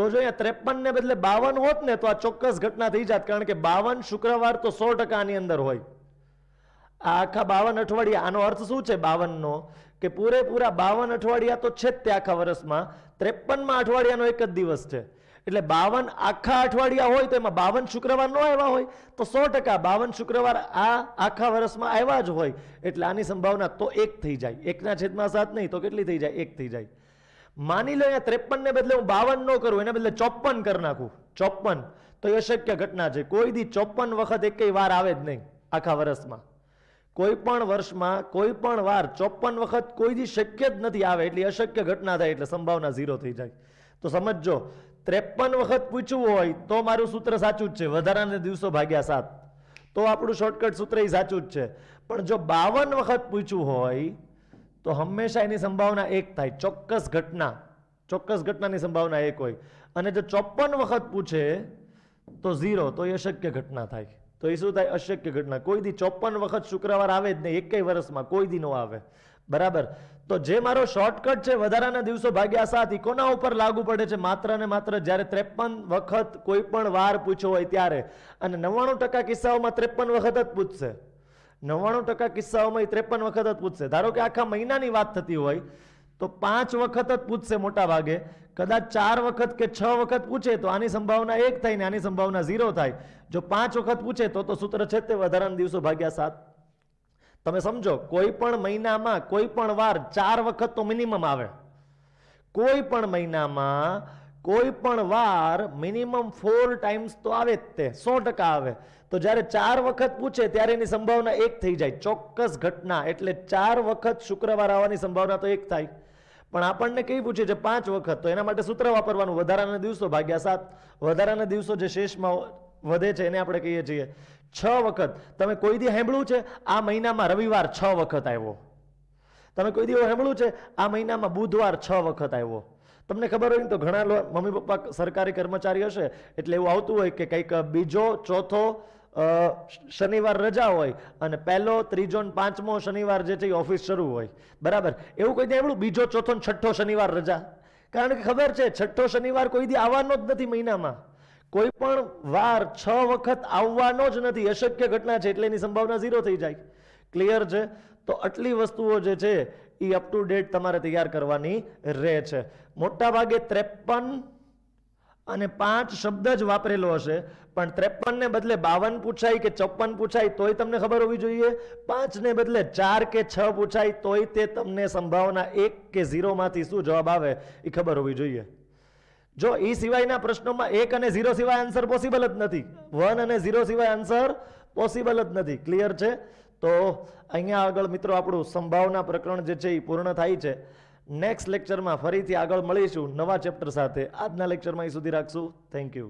તો જો અહીંયા ત્રેપન ને બદલે બાવન હોત ને તો આ ચોક્કસ ઘટના થઈ જાત કારણ કે બાવન શુક્રવાર તો સો ટકાની અંદર હોય આ આખા બાવન અઠવાડિયા આનો અર્થ શું છે બાવનનો કે પૂરેપૂરા બાવન અઠવાડિયા તો છે જ તે આખા વર્ષમાં ત્રેપનમાં અઠવાડિયાનો એક જ દિવસ છે એટલે બાવન આખા અઠવાડિયા હોય તો એમાં બાવન શુક્રવાર નો આવ્યા હોય તો સો ટકા બાવન શુક્રવાર આ આખા વર્ષમાં આવ્યા જ હોય એટલે આની સંભાવના તો એક થઈ જાય એકના છેદમાં સાત નહીં તો કેટલી થઈ જાય એક થઈ જાય માની લો અહીંયા ત્રેપન ને બદલે હું બાવન ન કરું એને બદલે ચોપન કરી નાખું ચોપન તો એ અશક્ય ઘટના છે કોઈ દી ચોપન વખત એકેય વાર આવે જ નહીં આખા વર્ષમાં કોઈ પણ વર્ષમાં કોઈ પણ વાર ચોપન વખત કોઈ દી શક્ય જ નથી આવે એટલે અશક્ય ઘટના થાય એટલે સંભાવના ઝીરો થઈ જાય તો સમજો ત્રેપન વખત પૂછવું હોય તો મારું સૂત્ર સાચું જ છે વધારાના દિવસો ભાગ્યા સાત તો આપણું શોર્ટકટ સૂત્ર એ સાચું જ છે પણ જો બાવન વખત પૂછવું હોય તો હંમેશા એની સંભાવના એક થાય ચોક્કસ ઘટના ચોક્કસ ઘટનાની સંભાવના એક હોય અને જો ચોપન વખત પૂછે તો ઝીરો તો એ અશક્ય ઘટના થાય તો એ શું થાય અશક્ય ઘટના કોઈ દી ચોપન વખત શુક્રવાર આવે જ નહીં એકેય વર્ષમાં કોઈ દી ન આવે બરાબર તો જે મારો શોર્ટકટ છે વધારાના દિવસો ભાગ્યા સાત કોના ઉપર લાગુ પડે છે માત્ર ને માત્ર જ્યારે ત્રેપન વખત કોઈ પણ વાર પૂછ્યો હોય ત્યારે અને નવ્વાણું ટકા કિસ્સાઓમાં ત્રેપન વખત જ પૂછશે નવ્વાણું ટકા કિસ્સાઓમાં એ ત્રેપન વખત જ પૂછશે ધારો કે આખા મહિનાની વાત થતી હોય તો પાંચ વખત જ પૂછશે મોટા ભાગે કદાચ ચાર વખત કે છ વખત પૂછે તો આની સંભાવના એક થાય ને આની સંભાવના ઝીરો થાય જો પાંચ વખત પૂછે તો તો સૂત્ર છે તે વધારાના દિવસો ભાગ્યા સાત તમે સમજો કોઈ પણ મહિનામાં કોઈ પણ વાર ચાર વખત તો મિનિમમ આવે કોઈ પણ મહિનામાં કોઈ પણ વાર મિનિમમ ફોર ટાઈમ્સ તો આવે જ તે સો ટકા આવે તો જ્યારે ચાર વખત પૂછે ત્યારે એની સંભાવના એક થઈ જાય ચોક્કસ ઘટના એટલે ચાર વખત શુક્રવાર આવવાની સંભાવના તો એક થાય પણ આપણને કઈ પૂછે છે પાંચ વખત તો એના માટે સૂત્ર વાપરવાનું વધારાના દિવસો ભાગ્યા સાત વધારાના દિવસો જે શેષમાં વધે છે એને આપણે કહીએ છીએ છ વખત તમે કોઈ દી સાંભળ્યું છે આ મહિનામાં રવિવાર છ વખત આવ્યો તમે કોઈ દી સાંભળ્યું છે આ મહિનામાં બુધવાર છ વખત આવ્યો તમને ખબર હોય ને તો ઘણા મમ્મી પપ્પા સરકારી કર્મચારી હશે એટલે એવું આવતું હોય કે કંઈક બીજો ચોથો શનિવાર રજા હોય અને પહેલો ત્રીજો ને પાંચમો શનિવાર જે છે એ ઓફિસ શરૂ હોય બરાબર એવું કોઈ એવડું બીજો ચોથો ને છઠ્ઠો શનિવાર રજા કારણ કે ખબર છે છઠ્ઠો શનિવાર કોઈ દી આવવાનો જ નથી મહિનામાં કોઈ પણ વાર છ વખત આવવાનો જ નથી અશક્ય ઘટના છે એટલે એની સંભાવના ઝીરો થઈ જાય ક્લિયર છે તો આટલી વસ્તુઓ જે છે એ અપ ટુ ડેટ તમારે તૈયાર કરવાની રહે છે મોટાભાગે ત્રેપન અને પાંચ શબ્દ જ વાપરેલો હશે પણ ત્રેપનને બદલે બાવન પૂછાય કે ચોપન પૂછાય તોય તમને ખબર હોવી જોઈએ પાંચને બદલે ચાર કે છ પૂછાય તોય તે તમને સંભાવના એક કે ઝીરોમાંથી શું જવાબ આવે એ ખબર હોવી જોઈએ જો એ સિવાયના પ્રશ્નોમાં એક અને ઝીરો સિવાય આન્સર પોસિબલ જ નથી વન અને ઝીરો સિવાય આન્સર પોસિબલ જ નથી ક્લિયર છે તો અહીંયા આગળ મિત્રો આપણું સંભાવના પ્રકરણ જે છે એ પૂર્ણ થાય છે નેક્સ્ટ લેક્ચરમાં ફરીથી આગળ મળીશું નવા ચેપ્ટર સાથે આજના લેક્ચરમાં એ સુધી રાખશું થેન્ક યુ